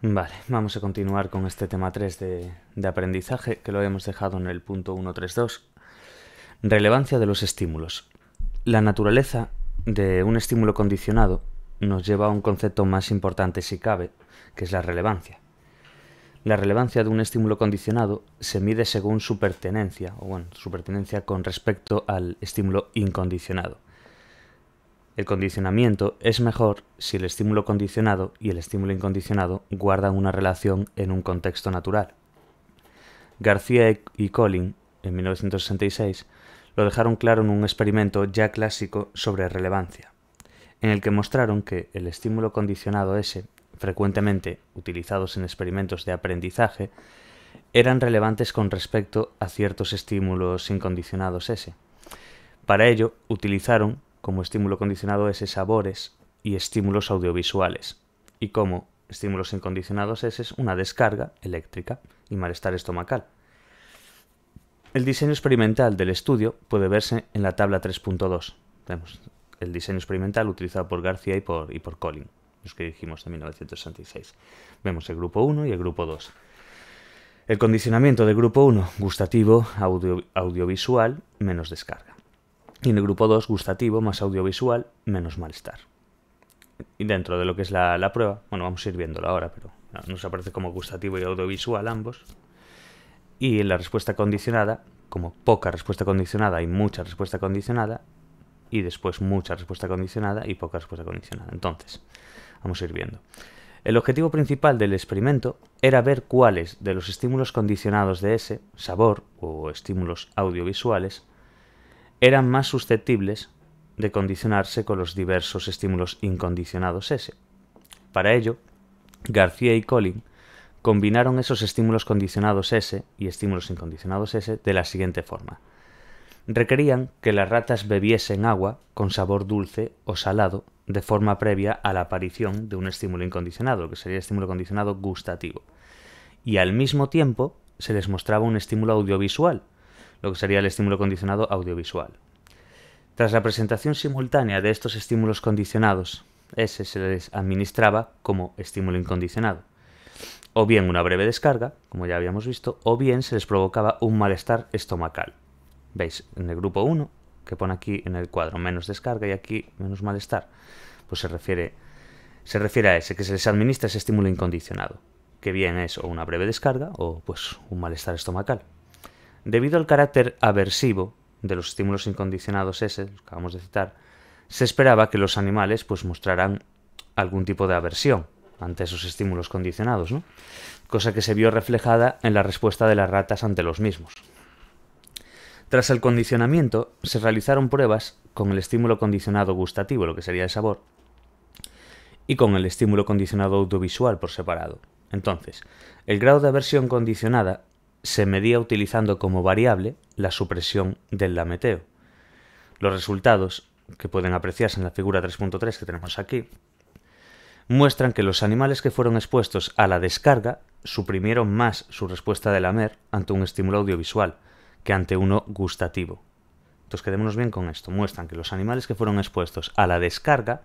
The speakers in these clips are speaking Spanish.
Vale, vamos a continuar con este tema 3 de, aprendizaje que lo hemos dejado en el punto 132. Relevancia de los estímulos. La naturaleza de un estímulo condicionado nos lleva a un concepto más importante si cabe, que es la relevancia. La relevancia de un estímulo condicionado se mide según su pertenencia, o bueno, su pertenencia con respecto al estímulo incondicionado. El condicionamiento es mejor si el estímulo condicionado y el estímulo incondicionado guardan una relación en un contexto natural. García y Collin, en 1966, lo dejaron claro en un experimento ya clásico sobre relevancia, en el que mostraron que el estímulo condicionado S, frecuentemente utilizados en experimentos de aprendizaje, eran relevantes con respecto a ciertos estímulos incondicionados S. Para ello, utilizaron como estímulo condicionado es sabores y estímulos audiovisuales, y como estímulos incondicionados es una descarga eléctrica y malestar estomacal. El diseño experimental del estudio puede verse en la tabla 3.2. Vemos el diseño experimental utilizado por García y por, y por Colin, los que dijimos en 1966. Vemos el grupo 1 y el grupo 2. El condicionamiento del grupo 1, gustativo, audiovisual, menos descarga. Y en el grupo 2, gustativo más audiovisual menos malestar. Y dentro de lo que es la, prueba, bueno, vamos a ir viéndola ahora, pero nos aparece como gustativo y audiovisual ambos. Y en la respuesta condicionada, como poca respuesta condicionada y mucha respuesta condicionada, y después mucha respuesta condicionada y poca respuesta condicionada. Entonces, vamos a ir viendo. El objetivo principal del experimento era ver cuáles de los estímulos condicionados de ese sabor o estímulos audiovisuales eran más susceptibles de condicionarse con los diversos estímulos incondicionados S. Para ello, García y Colin combinaron esos estímulos condicionados S y estímulos incondicionados S de la siguiente forma. Requerían que las ratas bebiesen agua con sabor dulce o salado de forma previa a la aparición de un estímulo incondicionado, que sería estímulo condicionado gustativo. Y al mismo tiempo se les mostraba un estímulo audiovisual, lo que sería el estímulo condicionado audiovisual. Tras la presentación simultánea de estos estímulos condicionados, ese se les administraba como estímulo incondicionado. O bien una breve descarga, como ya habíamos visto, o bien se les provocaba un malestar estomacal. ¿Veis? En el grupo 1, que pone aquí en el cuadro menos descarga y aquí menos malestar, pues se refiere, se refiere a ese, que se les administra ese estímulo incondicionado. Que bien es o una breve descarga o pues un malestar estomacal. Debido al carácter aversivo de los estímulos incondicionados S, que acabamos de citar, se esperaba que los animales pues, mostraran algún tipo de aversión ante esos estímulos condicionados, ¿no? cosa que se vio reflejada en la respuesta de las ratas ante los mismos. Tras el condicionamiento, se realizaron pruebas con el estímulo condicionado gustativo, lo que sería el sabor, y con el estímulo condicionado audiovisual por separado. Entonces, el grado de aversión condicionada se medía utilizando como variable la supresión del lameteo. Los resultados, que pueden apreciarse en la figura 3.3 que tenemos aquí, muestran que los animales que fueron expuestos a la descarga suprimieron más su respuesta de lamer ante un estímulo audiovisual que ante uno gustativo. Entonces quedémonos bien con esto. Muestran que los animales que fueron expuestos a la descarga,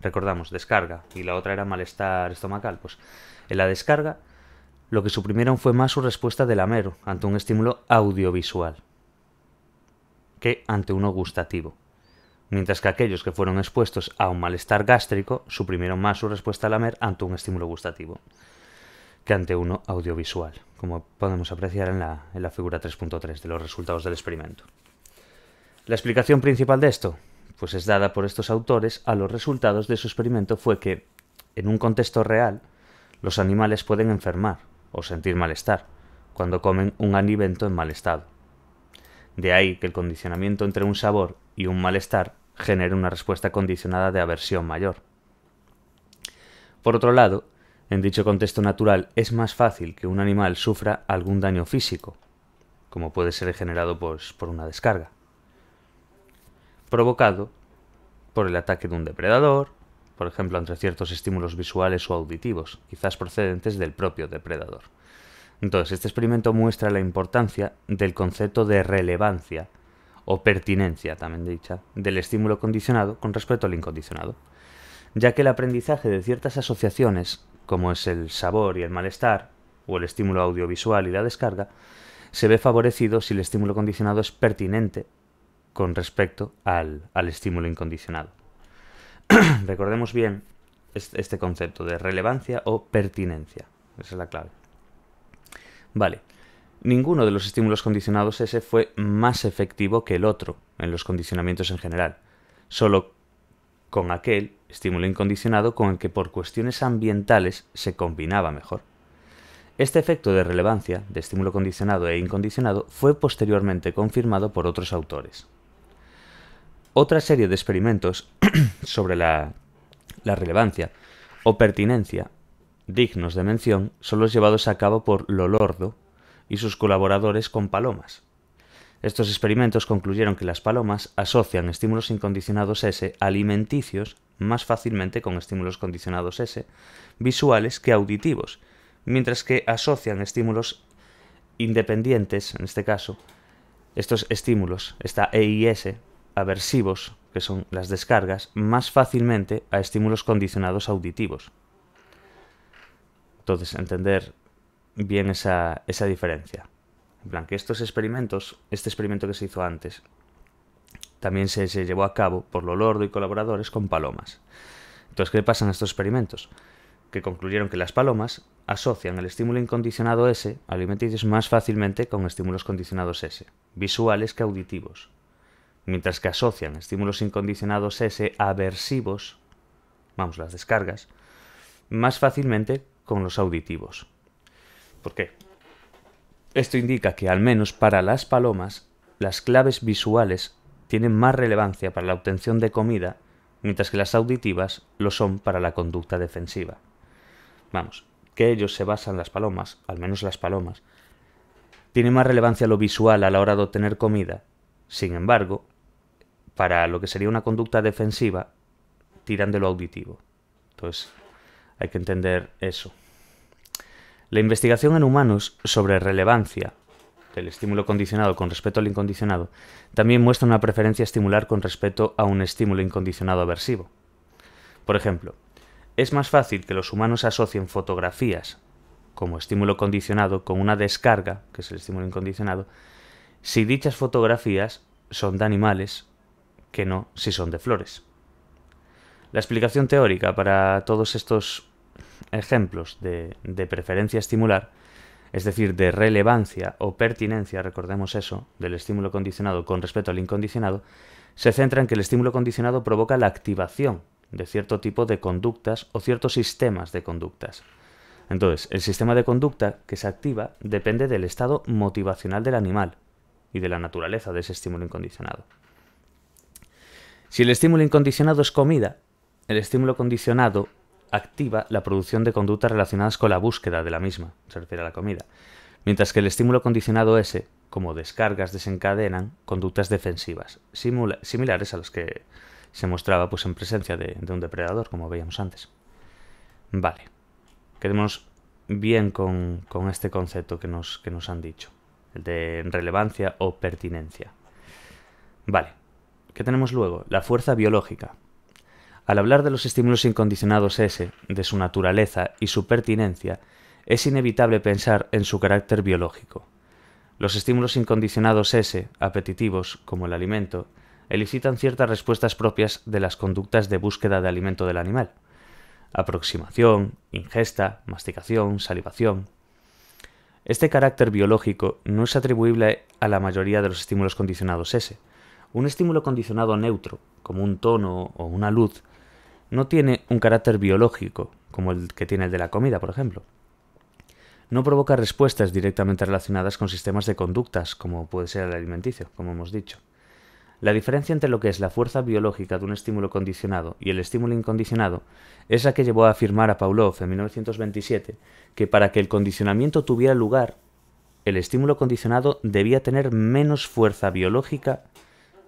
recordamos, descarga, y la otra era malestar estomacal, pues en la descarga lo que suprimieron fue más su respuesta del amero ante un estímulo audiovisual que ante uno gustativo, mientras que aquellos que fueron expuestos a un malestar gástrico suprimieron más su respuesta al lamer ante un estímulo gustativo que ante uno audiovisual, como podemos apreciar en la, en la figura 3.3 de los resultados del experimento. La explicación principal de esto, pues es dada por estos autores a los resultados de su experimento fue que, en un contexto real, los animales pueden enfermar o sentir malestar, cuando comen un alimento en mal estado. De ahí que el condicionamiento entre un sabor y un malestar genere una respuesta condicionada de aversión mayor. Por otro lado, en dicho contexto natural es más fácil que un animal sufra algún daño físico, como puede ser generado pues, por una descarga, provocado por el ataque de un depredador, por ejemplo, entre ciertos estímulos visuales o auditivos, quizás procedentes del propio depredador. Entonces, este experimento muestra la importancia del concepto de relevancia o pertinencia, también dicha, del estímulo condicionado con respecto al incondicionado, ya que el aprendizaje de ciertas asociaciones, como es el sabor y el malestar, o el estímulo audiovisual y la descarga, se ve favorecido si el estímulo condicionado es pertinente con respecto al, al estímulo incondicionado. Recordemos bien este concepto de relevancia o pertinencia. Esa es la clave. Vale. Ninguno de los estímulos condicionados ese fue más efectivo que el otro en los condicionamientos en general. Solo con aquel estímulo incondicionado con el que por cuestiones ambientales se combinaba mejor. Este efecto de relevancia, de estímulo condicionado e incondicionado, fue posteriormente confirmado por otros autores otra serie de experimentos sobre la, relevancia o pertinencia dignos de mención son los llevados a cabo por Lolordo y sus colaboradores con palomas. Estos experimentos concluyeron que las palomas asocian estímulos incondicionados S alimenticios más fácilmente con estímulos condicionados S visuales que auditivos, mientras que asocian estímulos independientes, en este caso, estos estímulos, esta EIS, aversivos, que son las descargas, más fácilmente a estímulos condicionados auditivos. Entonces, entender bien esa, esa diferencia. En plan, que estos experimentos, este experimento que se hizo antes, también se, llevó a cabo por lo lordo y colaboradores con palomas. Entonces, ¿qué pasan estos experimentos? Que concluyeron que las palomas asocian el estímulo incondicionado S alimenticios más fácilmente con estímulos condicionados S, visuales que auditivos mientras que asocian estímulos incondicionados S aversivos, vamos, las descargas, más fácilmente con los auditivos. ¿Por qué? Esto indica que al menos para las palomas, las claves visuales tienen más relevancia para la obtención de comida, mientras que las auditivas lo son para la conducta defensiva. Vamos, que ellos se basan las palomas, al menos las palomas, tiene más relevancia lo visual a la hora de obtener comida. Sin embargo, para lo que sería una conducta defensiva, tiran de lo auditivo. Entonces, hay que entender eso. La investigación en humanos sobre relevancia del estímulo condicionado con respecto al incondicionado también muestra una preferencia estimular con respecto a un estímulo incondicionado aversivo. Por ejemplo, es más fácil que los humanos asocien fotografías como estímulo condicionado con una descarga, que es el estímulo incondicionado, si dichas fotografías son de animales que no si son de flores. La explicación teórica para todos estos ejemplos de, preferencia estimular, es decir, de relevancia o pertinencia, recordemos eso, del estímulo condicionado con respecto al incondicionado, se centra en que el estímulo condicionado provoca la activación de cierto tipo de conductas o ciertos sistemas de conductas. Entonces, el sistema de conducta que se activa depende del estado motivacional del animal y de la naturaleza de ese estímulo incondicionado. Si el estímulo incondicionado es comida, el estímulo condicionado activa la producción de conductas relacionadas con la búsqueda de la misma, se refiere a la comida, mientras que el estímulo condicionado S, como descargas, desencadenan conductas defensivas, similares a las que se mostraba pues, en presencia de, un depredador, como veíamos antes. Vale, quedémonos bien con, este concepto que nos, que nos han dicho, el de relevancia o pertinencia. Vale, ¿Qué tenemos luego? La fuerza biológica. Al hablar de los estímulos incondicionados S, de su naturaleza y su pertinencia, es inevitable pensar en su carácter biológico. Los estímulos incondicionados S, apetitivos, como el alimento, elicitan ciertas respuestas propias de las conductas de búsqueda de alimento del animal. Aproximación, ingesta, masticación, salivación. Este carácter biológico no es atribuible a la mayoría de los estímulos condicionados S, un estímulo condicionado neutro, como un tono o una luz, no tiene un carácter biológico, como el que tiene el de la comida, por ejemplo. No provoca respuestas directamente relacionadas con sistemas de conductas, como puede ser el alimenticio, como hemos dicho. La diferencia entre lo que es la fuerza biológica de un estímulo condicionado y el estímulo incondicionado es la que llevó a afirmar a Pavlov en 1927 que para que el condicionamiento tuviera lugar, el estímulo condicionado debía tener menos fuerza biológica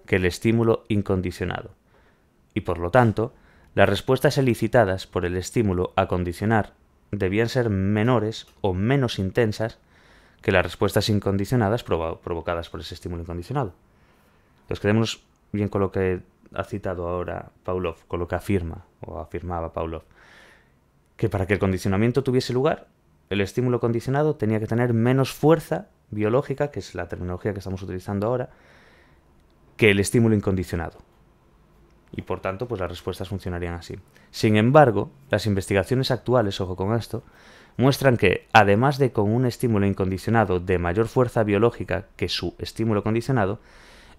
que el estímulo incondicionado. Y por lo tanto, las respuestas elicitadas por el estímulo a condicionar debían ser menores o menos intensas que las respuestas incondicionadas provocadas por ese estímulo incondicionado. Entonces quedémonos bien con lo que ha citado ahora Pavlov, con lo que afirma o afirmaba Pavlov, que para que el condicionamiento tuviese lugar, el estímulo condicionado tenía que tener menos fuerza biológica, que es la terminología que estamos utilizando ahora, que el estímulo incondicionado. Y por tanto, pues las respuestas funcionarían así. Sin embargo, las investigaciones actuales, ojo con esto, muestran que, además de con un estímulo incondicionado de mayor fuerza biológica que su estímulo condicionado,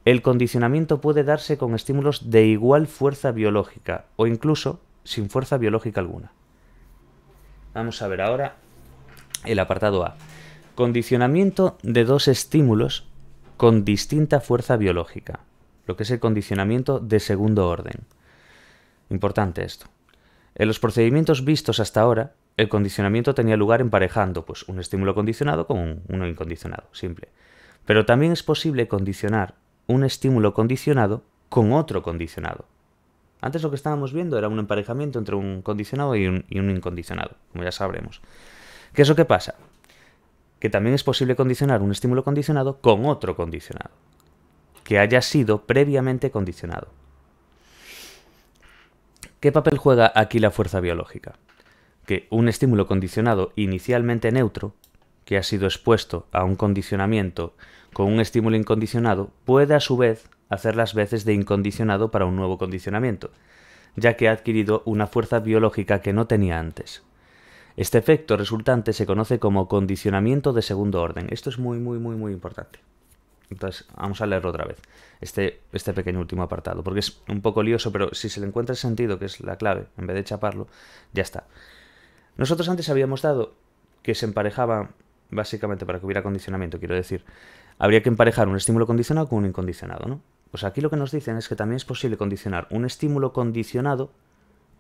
el condicionamiento puede darse con estímulos de igual fuerza biológica o incluso sin fuerza biológica alguna. Vamos a ver ahora el apartado A. Condicionamiento de dos estímulos con distinta fuerza biológica, lo que es el condicionamiento de segundo orden. Importante esto. En los procedimientos vistos hasta ahora, el condicionamiento tenía lugar emparejando pues, un estímulo condicionado con uno incondicionado, simple. Pero también es posible condicionar un estímulo condicionado con otro condicionado. Antes lo que estábamos viendo era un emparejamiento entre un condicionado y un incondicionado, como ya sabremos. ¿Qué es lo que pasa? que también es posible condicionar un estímulo condicionado con otro condicionado, que haya sido previamente condicionado. ¿Qué papel juega aquí la fuerza biológica? Que un estímulo condicionado inicialmente neutro, que ha sido expuesto a un condicionamiento con un estímulo incondicionado, puede a su vez hacer las veces de incondicionado para un nuevo condicionamiento, ya que ha adquirido una fuerza biológica que no tenía antes. Este efecto resultante se conoce como condicionamiento de segundo orden. Esto es muy, muy, muy, muy importante. Entonces, vamos a leerlo otra vez, este, este pequeño último apartado, porque es un poco lioso, pero si se le encuentra el sentido, que es la clave, en vez de chaparlo, ya está. Nosotros antes habíamos dado que se emparejaba, básicamente para que hubiera condicionamiento, quiero decir, habría que emparejar un estímulo condicionado con un incondicionado, ¿no? Pues aquí lo que nos dicen es que también es posible condicionar un estímulo condicionado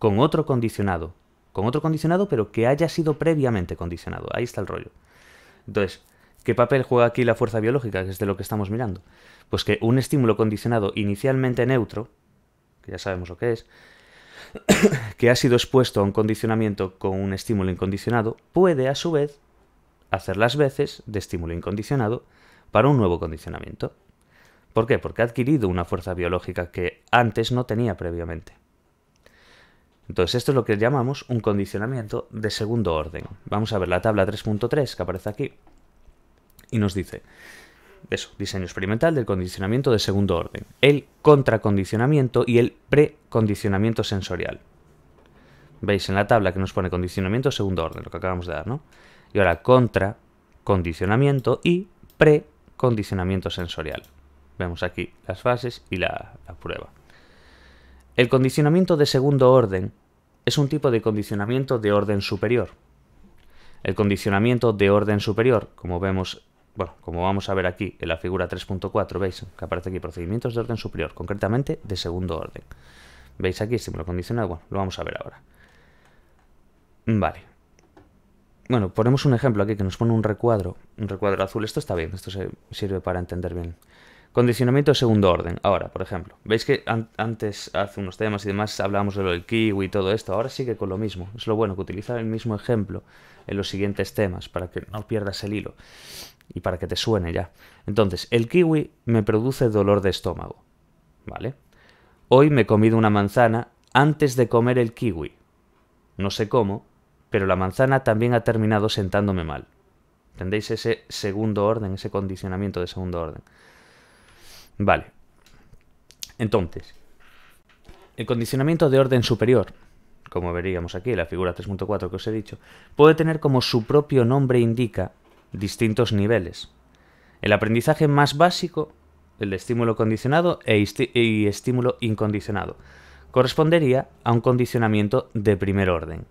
con otro condicionado, con otro condicionado, pero que haya sido previamente condicionado. Ahí está el rollo. Entonces, ¿qué papel juega aquí la fuerza biológica, que es de lo que estamos mirando? Pues que un estímulo condicionado inicialmente neutro, que ya sabemos lo que es, que ha sido expuesto a un condicionamiento con un estímulo incondicionado, puede a su vez hacer las veces de estímulo incondicionado para un nuevo condicionamiento. ¿Por qué? Porque ha adquirido una fuerza biológica que antes no tenía previamente. Entonces, esto es lo que llamamos un condicionamiento de segundo orden. Vamos a ver la tabla 3.3 que aparece aquí y nos dice eso, diseño experimental del condicionamiento de segundo orden, el contracondicionamiento y el precondicionamiento sensorial. Veis en la tabla que nos pone condicionamiento segundo orden, lo que acabamos de dar, ¿no? Y ahora contracondicionamiento y precondicionamiento sensorial. Vemos aquí las fases y la, la prueba. El condicionamiento de segundo orden es un tipo de condicionamiento de orden superior. El condicionamiento de orden superior, como vemos, bueno, como vamos a ver aquí en la figura 3.4, veis que aparece aquí procedimientos de orden superior, concretamente de segundo orden. ¿Veis aquí estímulo condicionado? Bueno, lo vamos a ver ahora. Vale. Bueno, ponemos un ejemplo aquí que nos pone un recuadro, un recuadro azul. Esto está bien, esto se sirve para entender bien Condicionamiento de segundo orden. Ahora, por ejemplo, veis que antes, hace unos temas y demás, hablábamos de lo del kiwi y todo esto. Ahora sigue con lo mismo. Es lo bueno, que utiliza el mismo ejemplo en los siguientes temas para que no pierdas el hilo y para que te suene ya. Entonces, el kiwi me produce dolor de estómago. ¿Vale? Hoy me he comido una manzana antes de comer el kiwi. No sé cómo, pero la manzana también ha terminado sentándome mal. ¿Entendéis ese segundo orden, ese condicionamiento de segundo orden? Vale. Entonces, el condicionamiento de orden superior, como veríamos aquí en la figura 3.4 que os he dicho, puede tener como su propio nombre indica distintos niveles. El aprendizaje más básico, el de estímulo condicionado e, estímulo incondicionado, correspondería a un condicionamiento de primer orden.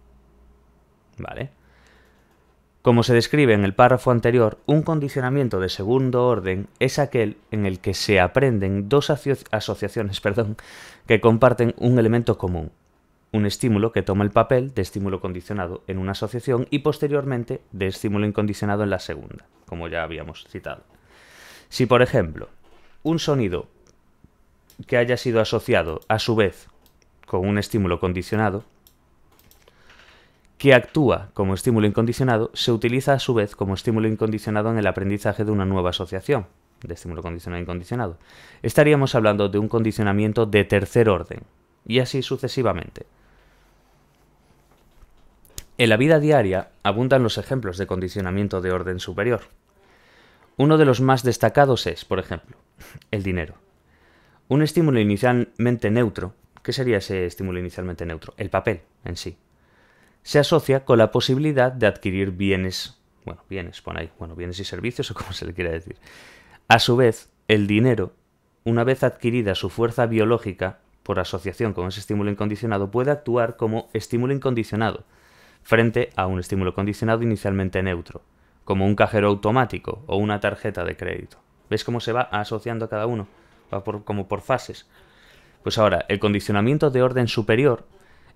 ¿Vale? Como se describe en el párrafo anterior, un condicionamiento de segundo orden es aquel en el que se aprenden dos asociaciones perdón, que comparten un elemento común, un estímulo que toma el papel de estímulo condicionado en una asociación y posteriormente de estímulo incondicionado en la segunda, como ya habíamos citado. Si, por ejemplo, un sonido que haya sido asociado a su vez con un estímulo condicionado, que actúa como estímulo incondicionado se utiliza a su vez como estímulo incondicionado en el aprendizaje de una nueva asociación de estímulo condicionado e incondicionado. Estaríamos hablando de un condicionamiento de tercer orden, y así sucesivamente. En la vida diaria abundan los ejemplos de condicionamiento de orden superior. Uno de los más destacados es, por ejemplo, el dinero. Un estímulo inicialmente neutro, ¿qué sería ese estímulo inicialmente neutro? El papel en sí se asocia con la posibilidad de adquirir bienes, bueno, bienes, ahí, bueno, bienes y servicios o como se le quiera decir. A su vez, el dinero, una vez adquirida su fuerza biológica por asociación con ese estímulo incondicionado, puede actuar como estímulo incondicionado frente a un estímulo condicionado inicialmente neutro, como un cajero automático o una tarjeta de crédito. ¿Ves cómo se va asociando a cada uno? Va por, como por fases. Pues ahora, el condicionamiento de orden superior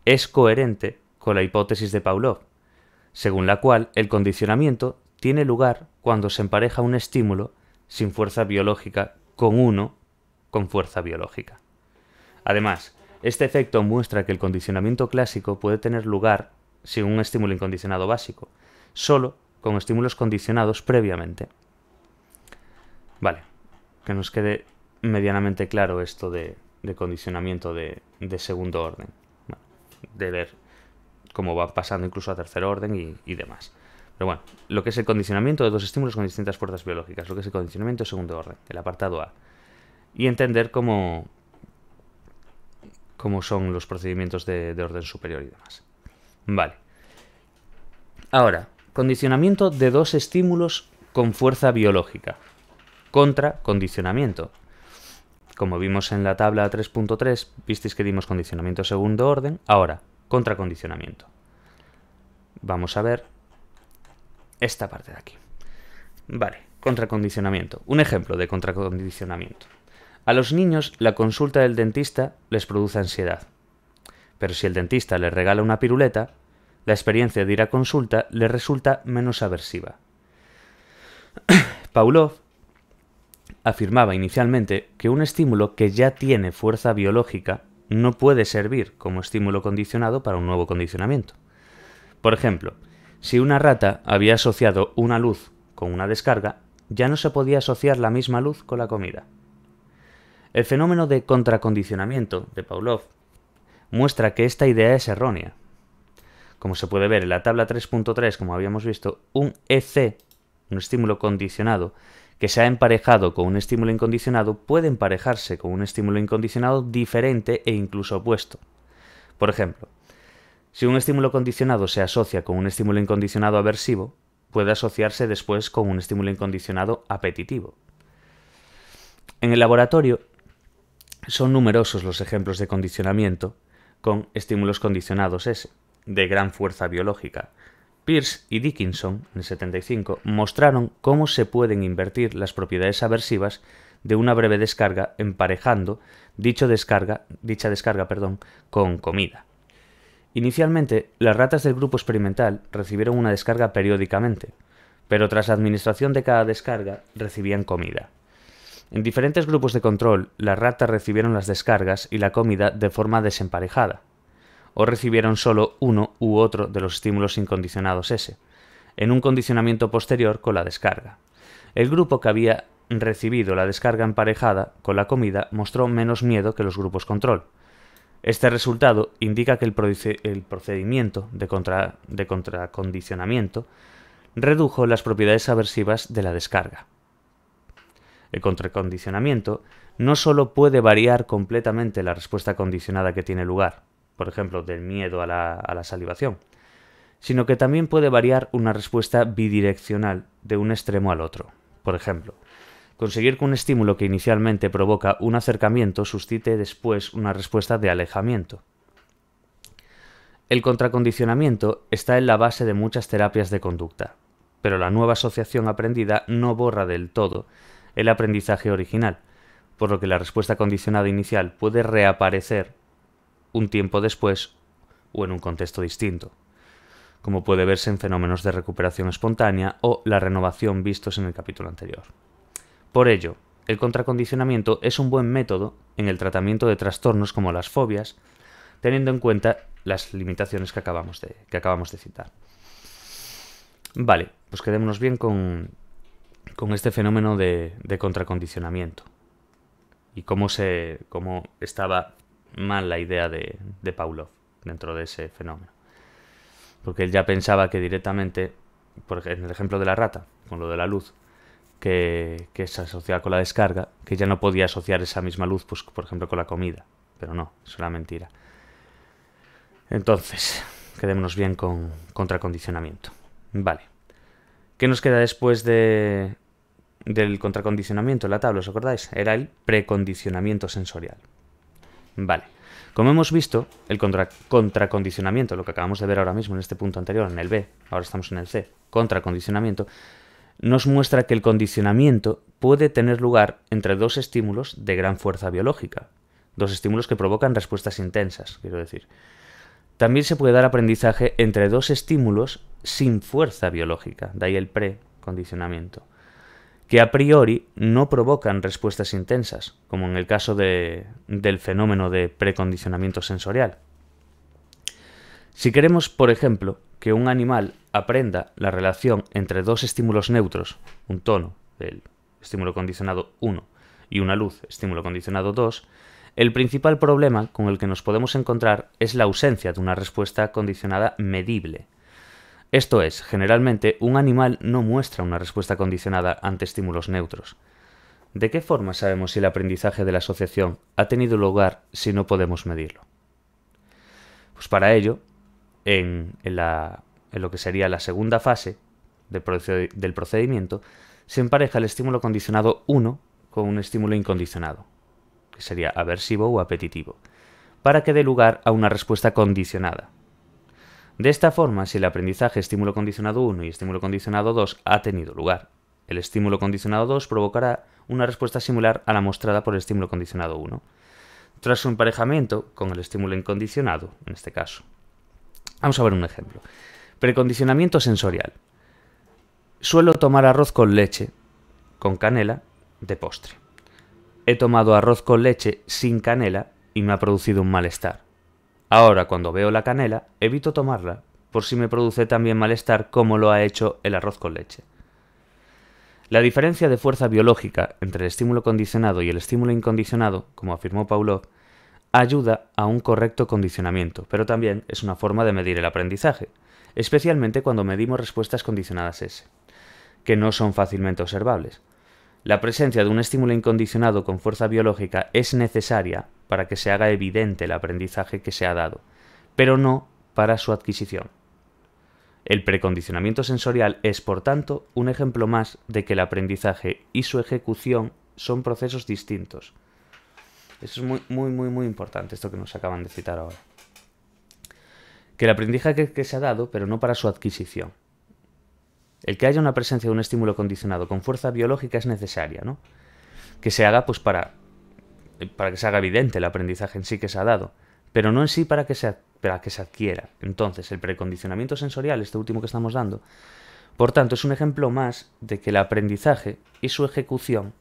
es coherente la hipótesis de Pavlov, según la cual el condicionamiento tiene lugar cuando se empareja un estímulo sin fuerza biológica con uno con fuerza biológica. Además, este efecto muestra que el condicionamiento clásico puede tener lugar sin un estímulo incondicionado básico, solo con estímulos condicionados previamente. Vale, que nos quede medianamente claro esto de, condicionamiento de, de segundo orden, de ver como va pasando incluso a tercer orden y, demás. Pero bueno, lo que es el condicionamiento de dos estímulos con distintas fuerzas biológicas, lo que es el condicionamiento de segundo orden, el apartado A. Y entender cómo, cómo son los procedimientos de, de orden superior y demás. Vale. Ahora, condicionamiento de dos estímulos con fuerza biológica contra condicionamiento. Como vimos en la tabla 3.3, visteis que dimos condicionamiento segundo orden. Ahora, Contracondicionamiento. Vamos a ver esta parte de aquí. Vale, contracondicionamiento. Un ejemplo de contracondicionamiento. A los niños la consulta del dentista les produce ansiedad. Pero si el dentista les regala una piruleta, la experiencia de ir a consulta les resulta menos aversiva. Paulov afirmaba inicialmente que un estímulo que ya tiene fuerza biológica no puede servir como estímulo condicionado para un nuevo condicionamiento. Por ejemplo, si una rata había asociado una luz con una descarga, ya no se podía asociar la misma luz con la comida. El fenómeno de contracondicionamiento de Pavlov muestra que esta idea es errónea. Como se puede ver en la tabla 3.3, como habíamos visto, un EC, un estímulo condicionado, que se ha emparejado con un estímulo incondicionado puede emparejarse con un estímulo incondicionado diferente e incluso opuesto. Por ejemplo, si un estímulo condicionado se asocia con un estímulo incondicionado aversivo, puede asociarse después con un estímulo incondicionado apetitivo. En el laboratorio son numerosos los ejemplos de condicionamiento con estímulos condicionados S, de gran fuerza biológica, Pierce y Dickinson, en el 75, mostraron cómo se pueden invertir las propiedades aversivas de una breve descarga emparejando descarga, dicha descarga con comida. Inicialmente, las ratas del grupo experimental recibieron una descarga periódicamente, pero tras la administración de cada descarga recibían comida. En diferentes grupos de control, las ratas recibieron las descargas y la comida de forma desemparejada o recibieron solo uno u otro de los estímulos incondicionados S, en un condicionamiento posterior con la descarga. El grupo que había recibido la descarga emparejada con la comida mostró menos miedo que los grupos control. Este resultado indica que el, procedimiento de, de contracondicionamiento redujo las propiedades aversivas de la descarga. El contracondicionamiento no solo puede variar completamente la respuesta condicionada que tiene lugar, por ejemplo, del miedo a la, a la salivación, sino que también puede variar una respuesta bidireccional de un extremo al otro. Por ejemplo, conseguir que un estímulo que inicialmente provoca un acercamiento suscite después una respuesta de alejamiento. El contracondicionamiento está en la base de muchas terapias de conducta, pero la nueva asociación aprendida no borra del todo el aprendizaje original, por lo que la respuesta condicionada inicial puede reaparecer un tiempo después o en un contexto distinto, como puede verse en fenómenos de recuperación espontánea o la renovación vistos en el capítulo anterior. Por ello, el contracondicionamiento es un buen método en el tratamiento de trastornos como las fobias, teniendo en cuenta las limitaciones que acabamos de, que acabamos de citar. Vale, pues quedémonos bien con, este fenómeno de, de contracondicionamiento y cómo, se, cómo estaba mal la idea de, de dentro de ese fenómeno. Porque él ya pensaba que directamente, por en el ejemplo de la rata, con lo de la luz, que, se asociaba con la descarga, que ya no podía asociar esa misma luz, pues, por ejemplo, con la comida. Pero no, es una mentira. Entonces, quedémonos bien con contracondicionamiento. Vale. ¿Qué nos queda después de, del contracondicionamiento en la tabla? ¿Os acordáis? Era el precondicionamiento sensorial. Vale. Como hemos visto, el contracondicionamiento, lo que acabamos de ver ahora mismo en este punto anterior, en el B, ahora estamos en el C, contracondicionamiento, nos muestra que el condicionamiento puede tener lugar entre dos estímulos de gran fuerza biológica, dos estímulos que provocan respuestas intensas, quiero decir. También se puede dar aprendizaje entre dos estímulos sin fuerza biológica, de ahí el precondicionamiento que a priori no provocan respuestas intensas, como en el caso del fenómeno de precondicionamiento sensorial. Si queremos, por ejemplo, que un animal aprenda la relación entre dos estímulos neutros, un tono, el estímulo condicionado 1, y una luz, estímulo condicionado 2, el principal problema con el que nos podemos encontrar es la ausencia de una respuesta condicionada medible, esto es, generalmente, un animal no muestra una respuesta condicionada ante estímulos neutros. ¿De qué forma sabemos si el aprendizaje de la asociación ha tenido lugar si no podemos medirlo? Pues para ello, en, lo que sería la segunda fase del, del procedimiento, se empareja el estímulo condicionado 1 con un estímulo incondicionado, que sería aversivo o apetitivo, para que dé lugar a una respuesta condicionada, de esta forma, si el aprendizaje estímulo condicionado 1 y estímulo condicionado 2 ha tenido lugar, el estímulo condicionado 2 provocará una respuesta similar a la mostrada por el estímulo condicionado 1, tras su emparejamiento con el estímulo incondicionado, en este caso. Vamos a ver un ejemplo. Precondicionamiento sensorial. Suelo tomar arroz con leche, con canela, de postre. He tomado arroz con leche sin canela y me ha producido un malestar. Ahora, cuando veo la canela, evito tomarla, por si me produce también malestar como lo ha hecho el arroz con leche. La diferencia de fuerza biológica entre el estímulo condicionado y el estímulo incondicionado, como afirmó Pavlov, ayuda a un correcto condicionamiento, pero también es una forma de medir el aprendizaje, especialmente cuando medimos respuestas condicionadas S, que no son fácilmente observables. La presencia de un estímulo incondicionado con fuerza biológica es necesaria para que se haga evidente el aprendizaje que se ha dado, pero no para su adquisición. El precondicionamiento sensorial es, por tanto, un ejemplo más de que el aprendizaje y su ejecución son procesos distintos. Eso es muy, muy, muy, muy importante, esto que nos acaban de citar ahora. Que el aprendizaje que se ha dado, pero no para su adquisición. El que haya una presencia de un estímulo condicionado con fuerza biológica es necesaria, ¿no? Que se haga pues para para que se haga evidente el aprendizaje en sí que se ha dado, pero no en sí para que se, para que se adquiera. Entonces, el precondicionamiento sensorial, este último que estamos dando, por tanto, es un ejemplo más de que el aprendizaje y su ejecución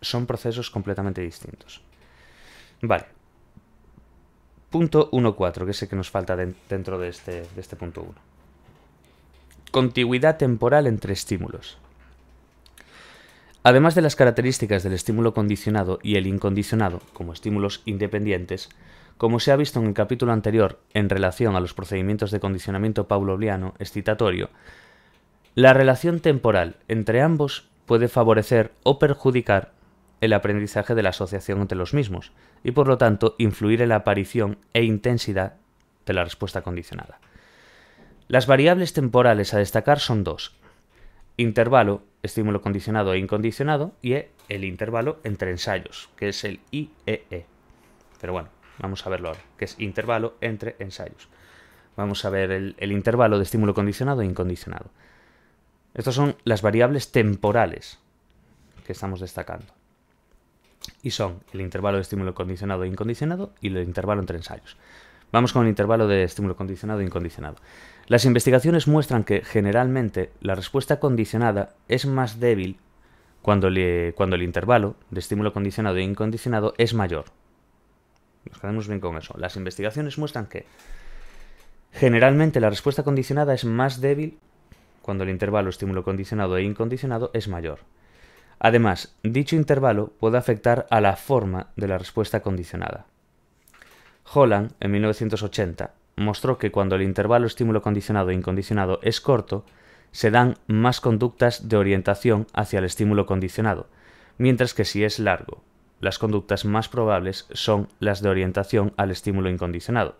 son procesos completamente distintos. Vale. Punto 1.4, que es el que nos falta dentro de este, de este punto 1. Contigüidad temporal entre estímulos. Además de las características del estímulo condicionado y el incondicionado como estímulos independientes, como se ha visto en el capítulo anterior en relación a los procedimientos de condicionamiento paulobliano excitatorio, la relación temporal entre ambos puede favorecer o perjudicar el aprendizaje de la asociación entre los mismos y por lo tanto influir en la aparición e intensidad de la respuesta condicionada. Las variables temporales a destacar son dos, intervalo estímulo condicionado e incondicionado y e el intervalo entre ensayos, que es el IEE. E. Pero bueno, vamos a verlo ahora, que es intervalo entre ensayos. Vamos a ver el, el intervalo de estímulo condicionado e incondicionado. Estas son las variables temporales que estamos destacando. Y son el intervalo de estímulo condicionado e incondicionado y el intervalo entre ensayos. Vamos con el intervalo de estímulo condicionado e incondicionado. Las investigaciones muestran que generalmente la respuesta condicionada es más débil cuando, el intervalo de estímulo condicionado e incondicionado es mayor. Nos quedamos bien con eso. Las investigaciones muestran que generalmente la respuesta condicionada es más débil cuando el intervalo estímulo condicionado e incondicionado es mayor. Además, dicho intervalo puede afectar a la forma de la respuesta condicionada. Holland, en 1980, mostró que cuando el intervalo estímulo condicionado e incondicionado es corto, se dan más conductas de orientación hacia el estímulo condicionado, mientras que si es largo, las conductas más probables son las de orientación al estímulo incondicionado.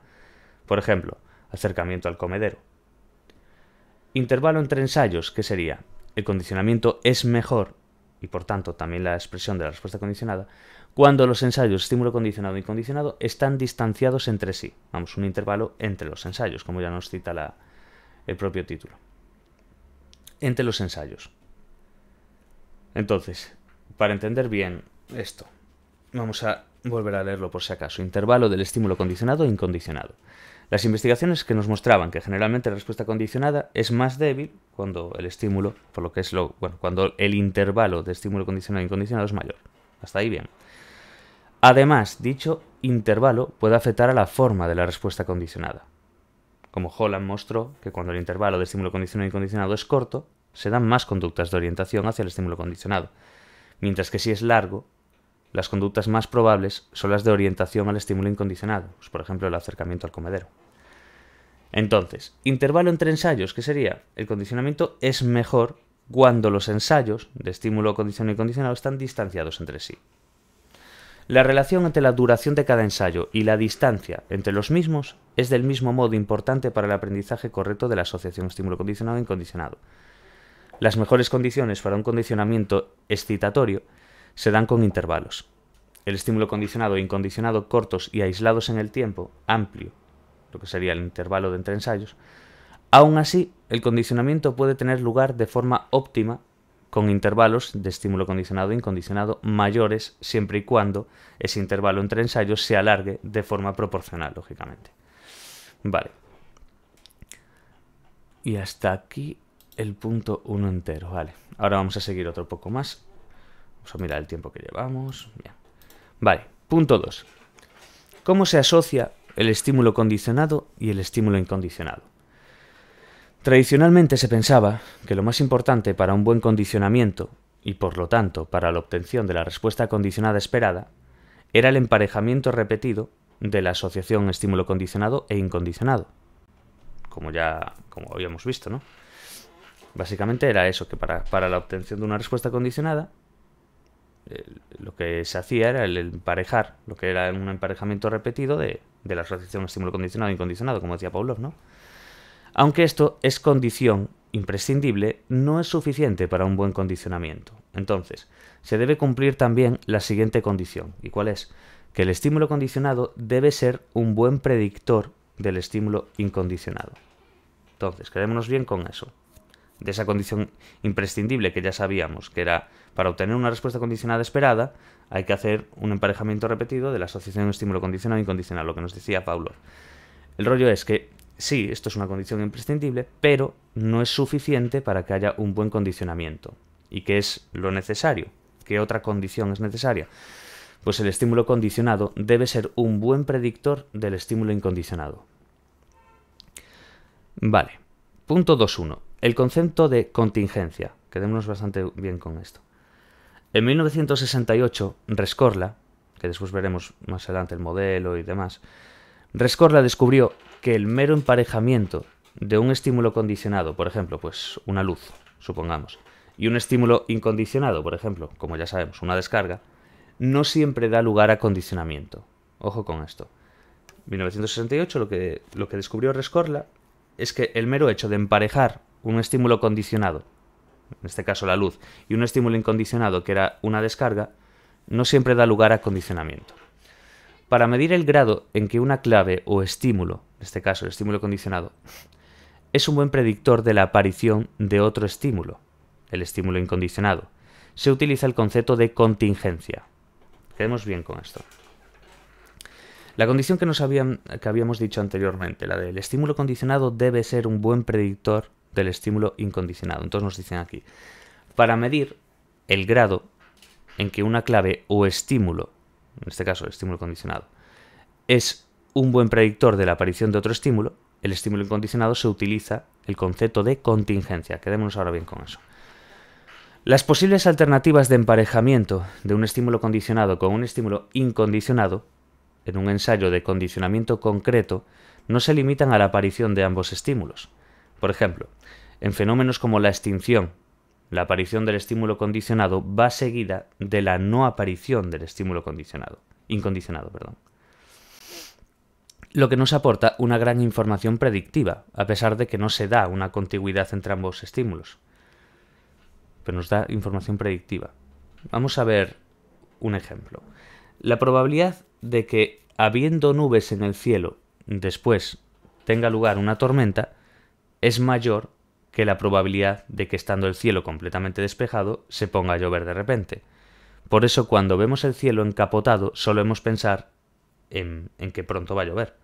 Por ejemplo, acercamiento al comedero. Intervalo entre ensayos, que sería el condicionamiento es mejor, y por tanto también la expresión de la respuesta condicionada, cuando los ensayos estímulo condicionado y e condicionado están distanciados entre sí. Vamos, un intervalo entre los ensayos, como ya nos cita el propio título. Entre los ensayos. Entonces, para entender bien esto, vamos a volver a leerlo por si acaso. Intervalo del estímulo condicionado e incondicionado. Las investigaciones que nos mostraban que generalmente la respuesta condicionada es más débil cuando el estímulo, por lo que es lo, bueno, cuando el intervalo de estímulo condicionado e incondicionado es mayor. Hasta ahí bien. Además, dicho intervalo puede afectar a la forma de la respuesta condicionada. Como Holland mostró que cuando el intervalo de estímulo condicionado y condicionado es corto, se dan más conductas de orientación hacia el estímulo condicionado, mientras que si es largo, las conductas más probables son las de orientación al estímulo incondicionado, pues, por ejemplo el acercamiento al comedero. Entonces, intervalo entre ensayos, que sería? El condicionamiento es mejor cuando los ensayos de estímulo condicionado y condicionado están distanciados entre sí. La relación entre la duración de cada ensayo y la distancia entre los mismos es del mismo modo importante para el aprendizaje correcto de la asociación estímulo condicionado e incondicionado. Las mejores condiciones para un condicionamiento excitatorio se dan con intervalos. El estímulo condicionado e incondicionado cortos y aislados en el tiempo, amplio, lo que sería el intervalo de entre ensayos, Aún así, el condicionamiento puede tener lugar de forma óptima con intervalos de estímulo condicionado e incondicionado mayores siempre y cuando ese intervalo entre ensayos se alargue de forma proporcional, lógicamente. Vale. Y hasta aquí el punto 1 entero, vale. Ahora vamos a seguir otro poco más. Vamos a mirar el tiempo que llevamos. Vale, punto 2. ¿Cómo se asocia el estímulo condicionado y el estímulo incondicionado? Tradicionalmente se pensaba que lo más importante para un buen condicionamiento, y por lo tanto para la obtención de la respuesta condicionada esperada, era el emparejamiento repetido de la asociación estímulo condicionado e incondicionado. Como ya como habíamos visto, ¿no? Básicamente era eso, que para, la obtención de una respuesta condicionada, lo que se hacía era el emparejar, lo que era un emparejamiento repetido de, de la asociación estímulo condicionado e incondicionado, como decía Pavlov, ¿no? aunque esto es condición imprescindible, no es suficiente para un buen condicionamiento. Entonces, se debe cumplir también la siguiente condición, ¿y cuál es? Que el estímulo condicionado debe ser un buen predictor del estímulo incondicionado. Entonces, quedémonos bien con eso. De esa condición imprescindible que ya sabíamos, que era para obtener una respuesta condicionada esperada, hay que hacer un emparejamiento repetido de la asociación estímulo condicionado e incondicional, lo que nos decía Paulo. El rollo es que sí, esto es una condición imprescindible, pero no es suficiente para que haya un buen condicionamiento. ¿Y qué es lo necesario? ¿Qué otra condición es necesaria? Pues el estímulo condicionado debe ser un buen predictor del estímulo incondicionado. Vale. Punto 2.1. El concepto de contingencia. Quedémonos bastante bien con esto. En 1968, Rescorla, que después veremos más adelante el modelo y demás, Rescorla descubrió que el mero emparejamiento de un estímulo condicionado, por ejemplo, pues una luz, supongamos, y un estímulo incondicionado, por ejemplo, como ya sabemos, una descarga, no siempre da lugar a condicionamiento. Ojo con esto. 1968 lo que, lo que descubrió Rescorla es que el mero hecho de emparejar un estímulo condicionado, en este caso la luz, y un estímulo incondicionado que era una descarga, no siempre da lugar a condicionamiento. Para medir el grado en que una clave o estímulo, en este caso el estímulo condicionado, es un buen predictor de la aparición de otro estímulo, el estímulo incondicionado, se utiliza el concepto de contingencia. Quedemos bien con esto. La condición que, nos habíamos dicho anteriormente, la del estímulo condicionado, debe ser un buen predictor del estímulo incondicionado. Entonces nos dicen aquí, para medir el grado en que una clave o estímulo en este caso el estímulo condicionado, es un buen predictor de la aparición de otro estímulo, el estímulo incondicionado se utiliza el concepto de contingencia. Quedémonos ahora bien con eso. Las posibles alternativas de emparejamiento de un estímulo condicionado con un estímulo incondicionado, en un ensayo de condicionamiento concreto, no se limitan a la aparición de ambos estímulos. Por ejemplo, en fenómenos como la extinción la aparición del estímulo condicionado va seguida de la no aparición del estímulo condicionado, incondicionado, perdón. Lo que nos aporta una gran información predictiva, a pesar de que no se da una contigüidad entre ambos estímulos. Pero nos da información predictiva. Vamos a ver un ejemplo. La probabilidad de que, habiendo nubes en el cielo, después tenga lugar una tormenta, es mayor que la probabilidad de que estando el cielo completamente despejado se ponga a llover de repente. Por eso cuando vemos el cielo encapotado solemos pensar en, en que pronto va a llover.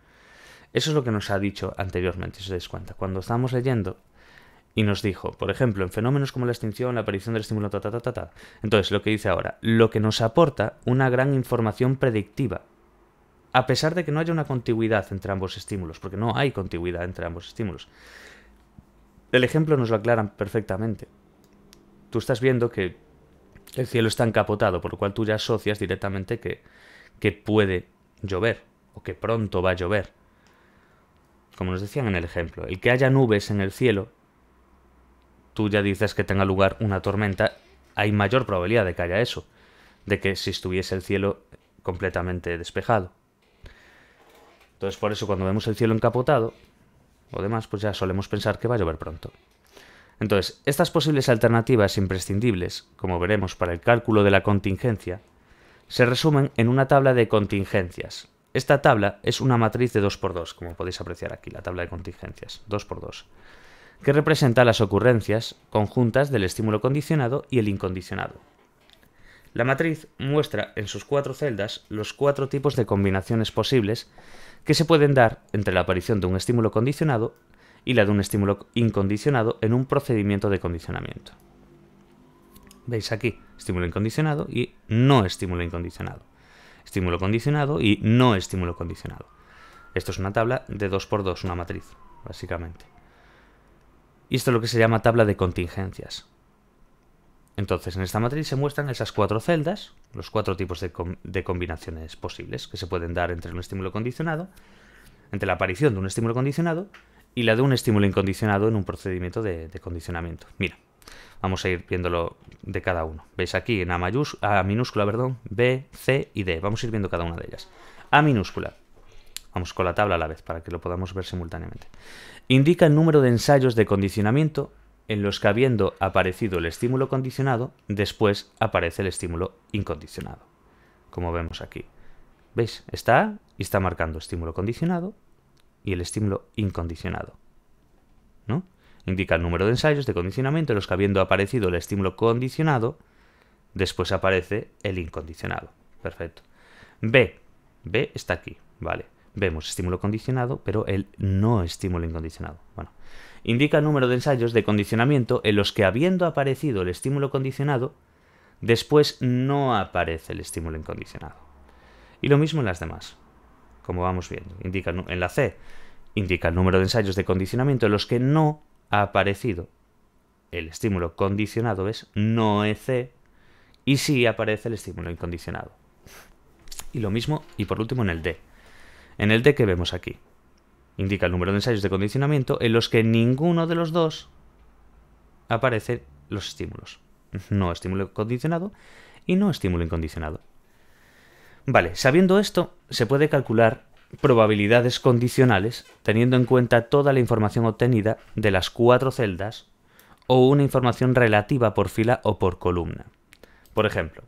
Eso es lo que nos ha dicho anteriormente, si os dais cuenta. Cuando estábamos leyendo, y nos dijo, por ejemplo, en fenómenos como la extinción, la aparición del estímulo, ta, ta, ta, ta, Entonces, lo que dice ahora, lo que nos aporta una gran información predictiva, a pesar de que no haya una contigüidad entre ambos estímulos, porque no hay contigüidad entre ambos estímulos. El ejemplo nos lo aclaran perfectamente. Tú estás viendo que el cielo está encapotado, por lo cual tú ya asocias directamente que, que puede llover o que pronto va a llover. Como nos decían en el ejemplo, el que haya nubes en el cielo, tú ya dices que tenga lugar una tormenta, hay mayor probabilidad de que haya eso, de que si estuviese el cielo completamente despejado. Entonces por eso cuando vemos el cielo encapotado, o demás, pues ya solemos pensar que va a llover pronto. Entonces, estas posibles alternativas imprescindibles, como veremos para el cálculo de la contingencia, se resumen en una tabla de contingencias. Esta tabla es una matriz de 2x2, como podéis apreciar aquí, la tabla de contingencias, 2x2, que representa las ocurrencias conjuntas del estímulo condicionado y el incondicionado. La matriz muestra en sus cuatro celdas los cuatro tipos de combinaciones posibles que se pueden dar entre la aparición de un estímulo condicionado y la de un estímulo incondicionado en un procedimiento de condicionamiento. ¿Veis aquí? Estímulo incondicionado y no estímulo incondicionado. Estímulo condicionado y no estímulo condicionado. Esto es una tabla de 2x2, una matriz, básicamente. Y esto es lo que se llama tabla de contingencias. Entonces, en esta matriz se muestran esas cuatro celdas, los cuatro tipos de, combinaciones posibles que se pueden dar entre un estímulo condicionado, entre la aparición de un estímulo condicionado y la de un estímulo incondicionado en un procedimiento de, condicionamiento. Mira, vamos a ir viéndolo de cada uno. Veis aquí en A, a minúscula, perdón, B, C y D. Vamos a ir viendo cada una de ellas. A minúscula. Vamos con la tabla a la vez para que lo podamos ver simultáneamente. Indica el número de ensayos de condicionamiento en los que habiendo aparecido el estímulo condicionado, después aparece el estímulo incondicionado, como vemos aquí. ¿Veis? Está y está marcando estímulo condicionado y el estímulo incondicionado. ¿No? Indica el número de ensayos de condicionamiento en los que habiendo aparecido el estímulo condicionado, después aparece el incondicionado. Perfecto. B. B está aquí, ¿vale? Vemos estímulo condicionado, pero el no estímulo incondicionado. Bueno, indica el número de ensayos de condicionamiento en los que habiendo aparecido el estímulo condicionado, después no aparece el estímulo incondicionado. Y lo mismo en las demás, como vamos viendo. Indica en la C indica el número de ensayos de condicionamiento en los que no ha aparecido el estímulo condicionado es no EC y sí aparece el estímulo incondicionado. Y lo mismo, y por último en el D. En el D que vemos aquí indica el número de ensayos de condicionamiento en los que ninguno de los dos aparecen los estímulos. No estímulo condicionado y no estímulo incondicionado. Vale, sabiendo esto, se puede calcular probabilidades condicionales teniendo en cuenta toda la información obtenida de las cuatro celdas o una información relativa por fila o por columna. Por ejemplo,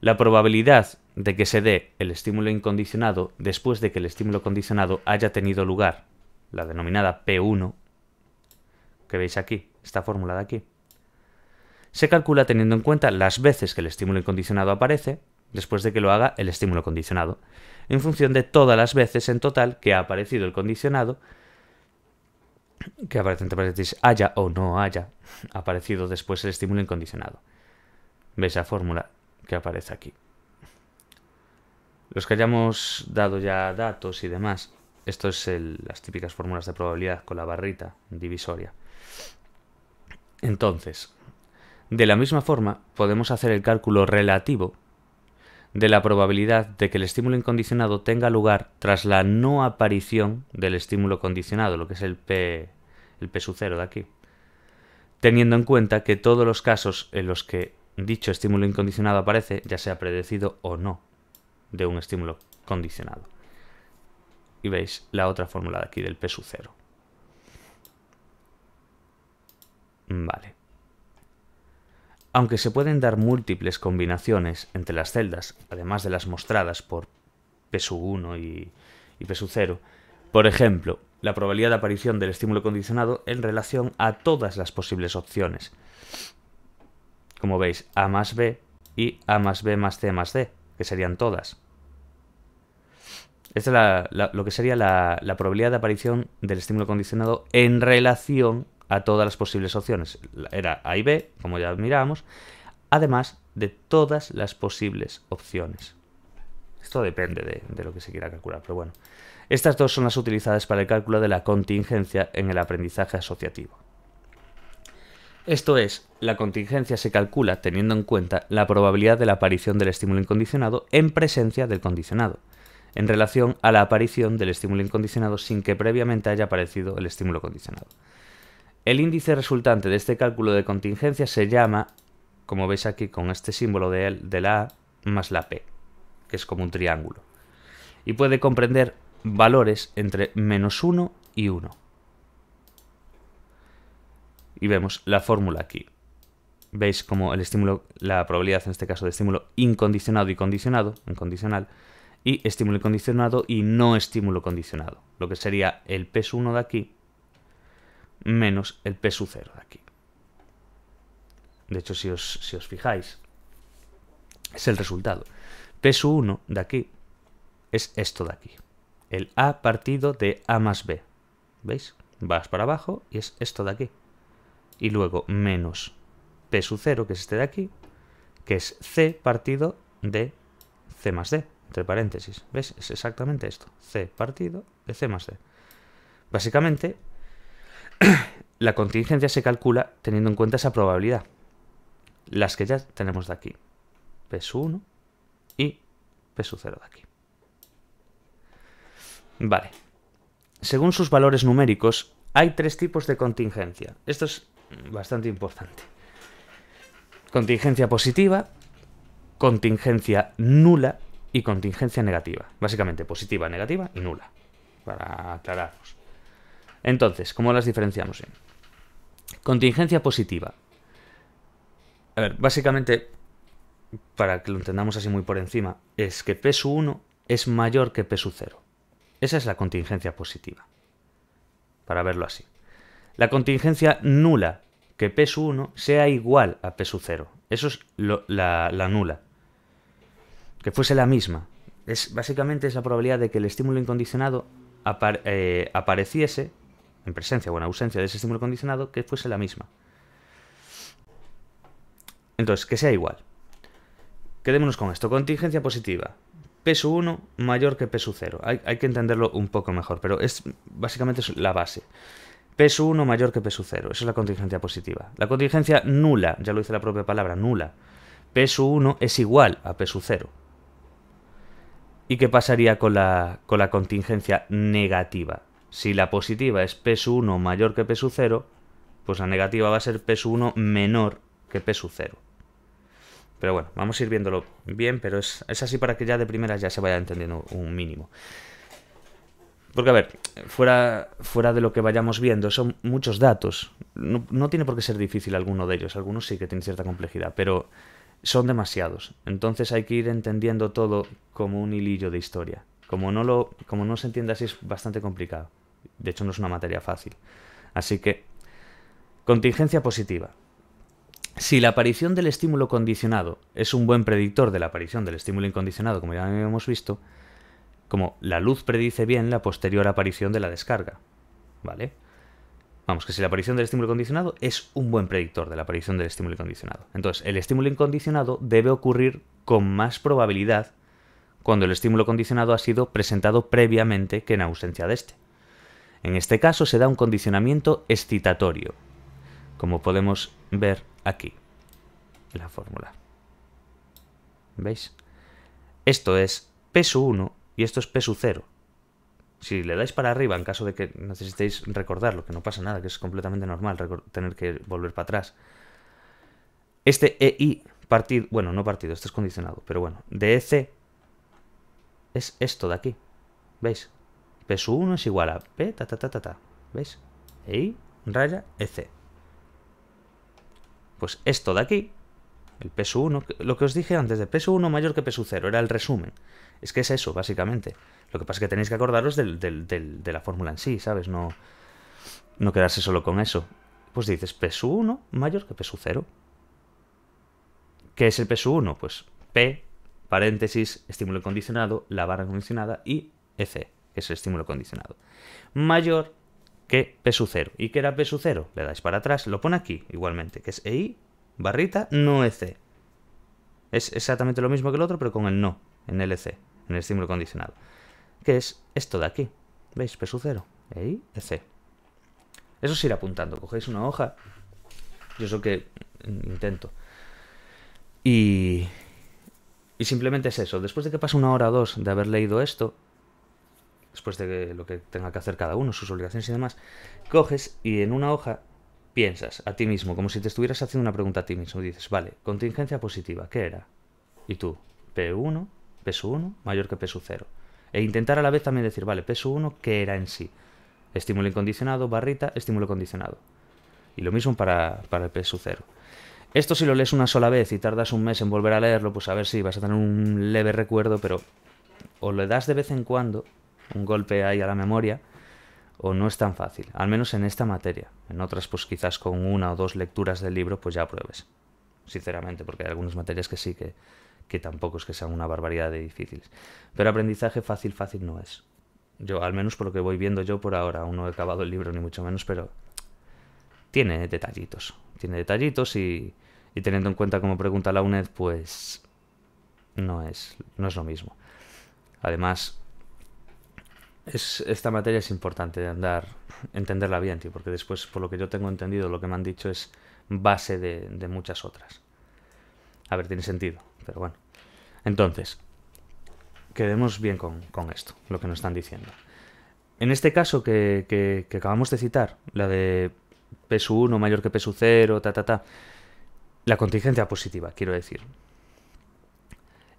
la probabilidad de que se dé el estímulo incondicionado después de que el estímulo condicionado haya tenido lugar, la denominada P1, que veis aquí, está de aquí. Se calcula teniendo en cuenta las veces que el estímulo incondicionado aparece después de que lo haga el estímulo condicionado, en función de todas las veces en total que ha aparecido el condicionado, que aparece entre paréntesis haya o no haya aparecido después el estímulo incondicionado. Veis la fórmula que aparece aquí. Los que hayamos dado ya datos y demás, esto es las típicas fórmulas de probabilidad con la barrita divisoria. Entonces, de la misma forma, podemos hacer el cálculo relativo de la probabilidad de que el estímulo incondicionado tenga lugar tras la no aparición del estímulo condicionado, lo que es el P, el P 0 de aquí, teniendo en cuenta que todos los casos en los que dicho estímulo incondicionado aparece ya sea predecido o no de un estímulo condicionado. Y veis la otra fórmula de aquí del P 0. Vale. Aunque se pueden dar múltiples combinaciones entre las celdas, además de las mostradas por P 1 y, y P 0, por ejemplo, la probabilidad de aparición del estímulo condicionado en relación a todas las posibles opciones. Como veis, A más B y A más B más C más D que serían todas. Esta es lo que sería la, probabilidad de aparición del estímulo condicionado en relación a todas las posibles opciones. Era A y B, como ya mirábamos, además de todas las posibles opciones. Esto depende de lo que se quiera calcular, pero bueno. Estas dos son las utilizadas para el cálculo de la contingencia en el aprendizaje asociativo. Esto es, la contingencia se calcula teniendo en cuenta la probabilidad de la aparición del estímulo incondicionado en presencia del condicionado, en relación a la aparición del estímulo incondicionado sin que previamente haya aparecido el estímulo condicionado. El índice resultante de este cálculo de contingencia se llama, como veis aquí con este símbolo de, de la A más la P, que es como un triángulo, y puede comprender valores entre menos 1 y 1 y vemos la fórmula aquí. Veis como el estímulo, la probabilidad en este caso de estímulo incondicionado y condicionado, incondicional, y estímulo condicionado y no estímulo condicionado, lo que sería el P 1 de aquí menos el P 0 de aquí. De hecho, si os, si os fijáis, es el resultado. P 1 de aquí es esto de aquí, el A partido de A más B. ¿Veis? Vas para abajo y es esto de aquí y luego menos P 0, que es este de aquí, que es C partido de C más D, entre paréntesis. ¿Ves? Es exactamente esto. C partido de C más D. Básicamente, la contingencia se calcula teniendo en cuenta esa probabilidad. Las que ya tenemos de aquí. P 1 y P 0 de aquí. Vale. Según sus valores numéricos, hay tres tipos de contingencia. Esto es bastante importante. Contingencia positiva, contingencia nula y contingencia negativa. Básicamente positiva, negativa y nula. Para aclararnos. Entonces, ¿cómo las diferenciamos? Contingencia positiva. A ver, básicamente, para que lo entendamos así muy por encima, es que peso 1 es mayor que peso 0 Esa es la contingencia positiva. Para verlo así la contingencia nula que P 1 sea igual a P 0. Eso es la, nula. Que fuese la misma. Es, básicamente es la probabilidad de que el estímulo incondicionado eh, apareciese, en presencia o en ausencia de ese estímulo condicionado, que fuese la misma. Entonces, que sea igual. Quedémonos con esto. Contingencia positiva. p 1 mayor que p 0. Hay, que entenderlo un poco mejor, pero es básicamente es la base p 1 mayor que p 0. Esa es la contingencia positiva. La contingencia nula, ya lo dice la propia palabra, nula. p 1 es igual a peso 0. ¿Y qué pasaría con la, con la contingencia negativa? Si la positiva es p 1 mayor que p 0, pues la negativa va a ser p 1 menor que peso 0. Pero bueno, vamos a ir viéndolo bien, pero es, es así para que ya de primeras ya se vaya entendiendo un mínimo. Porque, a ver, fuera, fuera de lo que vayamos viendo, son muchos datos. No, tiene por qué ser difícil alguno de ellos, algunos sí que tienen cierta complejidad, pero son demasiados. Entonces hay que ir entendiendo todo como un hilillo de historia. Como no, lo, como no se entiende así es bastante complicado. De hecho, no es una materia fácil. Así que, contingencia positiva. Si la aparición del estímulo condicionado es un buen predictor de la aparición del estímulo incondicionado, como ya hemos visto, como la luz predice bien la posterior aparición de la descarga. ¿Vale? Vamos, que si la aparición del estímulo condicionado es un buen predictor de la aparición del estímulo condicionado, Entonces, el estímulo incondicionado debe ocurrir con más probabilidad cuando el estímulo condicionado ha sido presentado previamente que en ausencia de este. En este caso se da un condicionamiento excitatorio, como podemos ver aquí, la fórmula. ¿Veis? Esto es peso 1 y esto es p 0 Si le dais para arriba en caso de que necesitéis recordarlo, que no pasa nada, que es completamente normal tener que volver para atrás. Este EI partido, bueno, no partido, esto es condicionado, pero bueno, de EC es esto de aquí. veis p PSU1 es igual a P, ta, ta, ta, ta, ta. ¿Veis? EI, raya, EC. Pues esto de aquí el PSU1, lo que os dije antes de PSU1 mayor que PSU0, era el resumen. Es que es eso, básicamente. Lo que pasa es que tenéis que acordaros de la fórmula en sí, ¿sabes? No, no quedarse solo con eso. Pues dices PSU1 mayor que PSU0. ¿Qué es el PSU1? Pues P, paréntesis, estímulo condicionado, la barra condicionada y EC, que es el estímulo condicionado. Mayor que PSU0. ¿Y qué era PSU0? Le dais para atrás, lo pone aquí igualmente, que es EI Barrita no EC. Es exactamente lo mismo que el otro, pero con el no, en el EC, en el estímulo condicionado. Que es esto de aquí. ¿Veis? PSU 0. E EC. Eso es ir apuntando. Cogéis una hoja. Yo lo que intento. Y, y simplemente es eso. Después de que pase una hora o dos de haber leído esto, después de lo que tenga que hacer cada uno, sus obligaciones y demás, coges y en una hoja piensas a ti mismo, como si te estuvieras haciendo una pregunta a ti mismo. Dices, vale, contingencia positiva, ¿qué era? Y tú, P1, p 1 mayor que peso 0. E intentar a la vez también decir, vale, p 1, ¿qué era en sí? Estímulo incondicionado, barrita, estímulo condicionado. Y lo mismo para, el P. 0. Esto si lo lees una sola vez y tardas un mes en volver a leerlo, pues a ver si vas a tener un leve recuerdo, pero o le das de vez en cuando un golpe ahí a la memoria, o no es tan fácil, al menos en esta materia. En otras, pues quizás con una o dos lecturas del libro, pues ya apruebes. sinceramente, porque hay algunas materias que sí que, que tampoco es que sean una barbaridad de difíciles. Pero aprendizaje fácil, fácil no es. Yo, al menos por lo que voy viendo yo por ahora, aún no he acabado el libro ni mucho menos, pero tiene detallitos. Tiene detallitos y, y teniendo en cuenta como pregunta la UNED, pues no es, no es lo mismo. Además, esta materia es importante de andar, entenderla bien, tío, porque después, por lo que yo tengo entendido, lo que me han dicho es base de, muchas otras. A ver, tiene sentido, pero bueno. Entonces, quedemos bien con, esto, lo que nos están diciendo. En este caso que, acabamos de citar, la de p 1 mayor que p 0 ta, ta, ta, la contingencia positiva, quiero decir.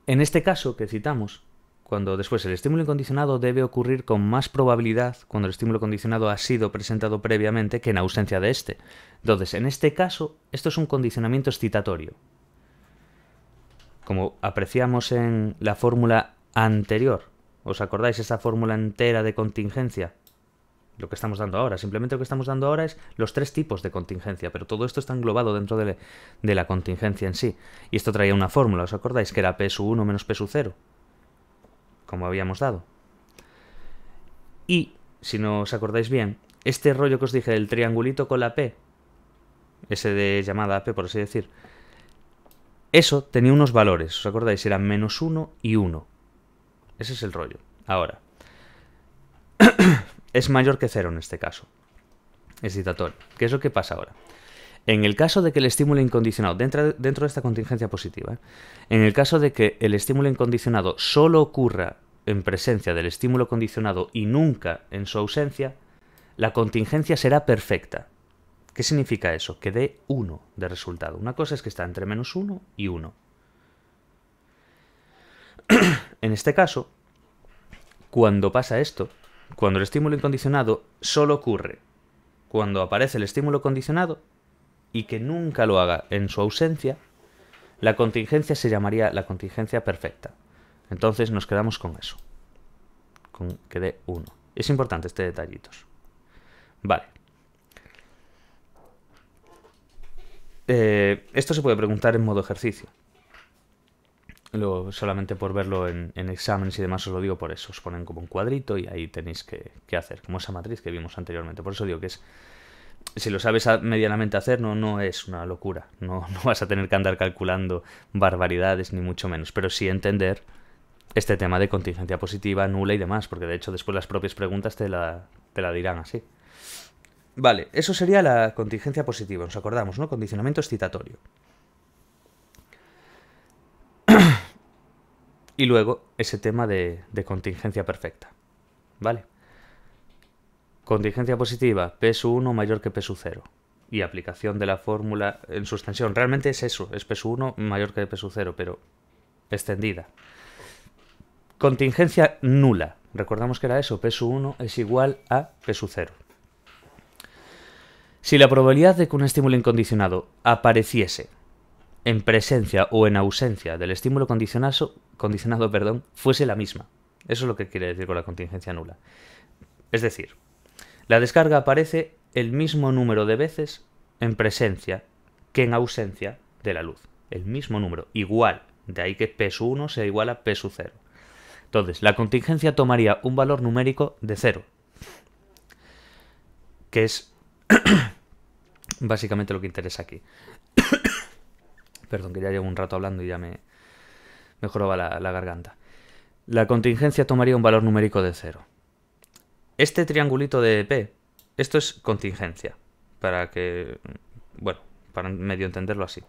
En este caso que citamos, cuando después el estímulo incondicionado debe ocurrir con más probabilidad cuando el estímulo condicionado ha sido presentado previamente que en ausencia de este. Entonces, en este caso, esto es un condicionamiento excitatorio. Como apreciamos en la fórmula anterior, ¿os acordáis esa fórmula entera de contingencia? Lo que estamos dando ahora, simplemente lo que estamos dando ahora es los tres tipos de contingencia, pero todo esto está englobado dentro de, la contingencia en sí. Y esto traía una fórmula, ¿os acordáis? Que era P1 menos P0 como habíamos dado. Y, si no os acordáis bien, este rollo que os dije del triangulito con la P, ese de llamada P por así decir, eso tenía unos valores, ¿os acordáis? Eran menos 1 y 1. Ese es el rollo. Ahora, es mayor que 0 en este caso, excitatorio. ¿Qué es lo que pasa ahora? En el caso de que el estímulo incondicionado, dentro, dentro de esta contingencia positiva, en el caso de que el estímulo incondicionado solo ocurra en presencia del estímulo condicionado y nunca en su ausencia, la contingencia será perfecta. ¿Qué significa eso? Que dé 1 de resultado. Una cosa es que está entre menos 1 y 1. en este caso, cuando pasa esto, cuando el estímulo incondicionado solo ocurre cuando aparece el estímulo condicionado y que nunca lo haga en su ausencia, la contingencia se llamaría la contingencia perfecta. Entonces nos quedamos con eso. Con que dé 1. Es importante este detallitos. Vale. Eh, esto se puede preguntar en modo ejercicio. Lo, solamente por verlo en, exámenes y demás os lo digo por eso. Os ponen como un cuadrito y ahí tenéis que hacer, como esa matriz que vimos anteriormente. Por eso digo que es si lo sabes medianamente hacer, no, no es una locura. No, vas a tener que andar calculando barbaridades, ni mucho menos. Pero sí entender este tema de contingencia positiva, nula y demás, porque de hecho después las propias preguntas te la, dirán así. Vale, eso sería la contingencia positiva, nos acordamos, ¿no? Condicionamiento excitatorio. y luego ese tema de contingencia perfecta. ¿Vale? Contingencia positiva, p 1 mayor que p 0 Y aplicación de la fórmula en su Realmente es eso, es p 1 mayor que p 0 pero extendida. Contingencia nula. Recordamos que era eso, p 1 es igual a p 0 Si la probabilidad de que un estímulo incondicionado apareciese en presencia o en ausencia del estímulo condicionado, condicionado perdón, fuese la misma. Eso es lo que quiere decir con la contingencia nula. Es decir, la descarga aparece el mismo número de veces en presencia que en ausencia de la luz. El mismo número, igual. De ahí que P 1 sea igual a P 0. Entonces, la contingencia tomaría un valor numérico de 0, que es básicamente lo que interesa aquí. Perdón, que ya llevo un rato hablando y ya me joroba la, la garganta. La contingencia tomaría un valor numérico de 0. Este triangulito de P, esto es contingencia, para que, bueno, para medio entenderlo así.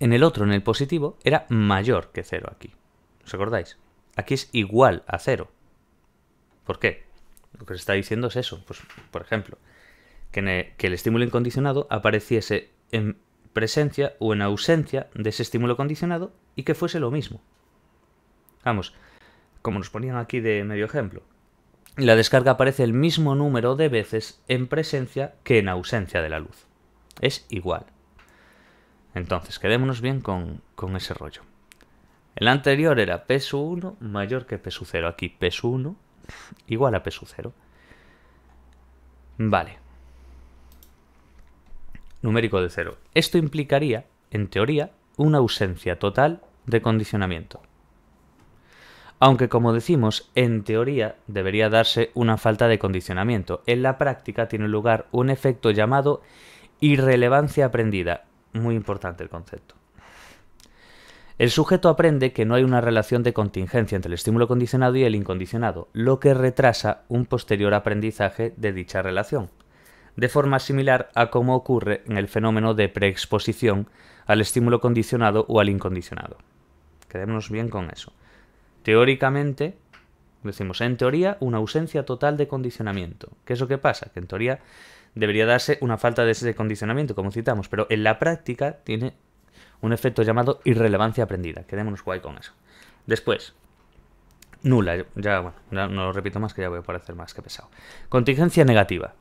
En el otro, en el positivo, era mayor que cero aquí. ¿Os acordáis? Aquí es igual a cero. ¿Por qué? Lo que se está diciendo es eso. Pues, por ejemplo, que, e, que el estímulo incondicionado apareciese en presencia o en ausencia de ese estímulo condicionado y que fuese lo mismo. Vamos, como nos ponían aquí de medio ejemplo. La descarga aparece el mismo número de veces en presencia que en ausencia de la luz. Es igual. Entonces, quedémonos bien con, ese rollo. El anterior era p 1 mayor que p 0 Aquí p 1 igual a p 0 Vale. Numérico de 0. Esto implicaría, en teoría, una ausencia total de condicionamiento. Aunque como decimos, en teoría debería darse una falta de condicionamiento, en la práctica tiene lugar un efecto llamado irrelevancia aprendida. Muy importante el concepto. El sujeto aprende que no hay una relación de contingencia entre el estímulo condicionado y el incondicionado, lo que retrasa un posterior aprendizaje de dicha relación, de forma similar a como ocurre en el fenómeno de preexposición al estímulo condicionado o al incondicionado. Quedémonos bien con eso. Teóricamente, decimos en teoría, una ausencia total de condicionamiento. ¿Qué es lo que pasa? Que en teoría debería darse una falta de ese condicionamiento, como citamos, pero en la práctica tiene un efecto llamado irrelevancia aprendida. Quedémonos guay con eso. Después, nula. Ya, bueno, no lo repito más que ya voy a parecer más que pesado. Contingencia negativa.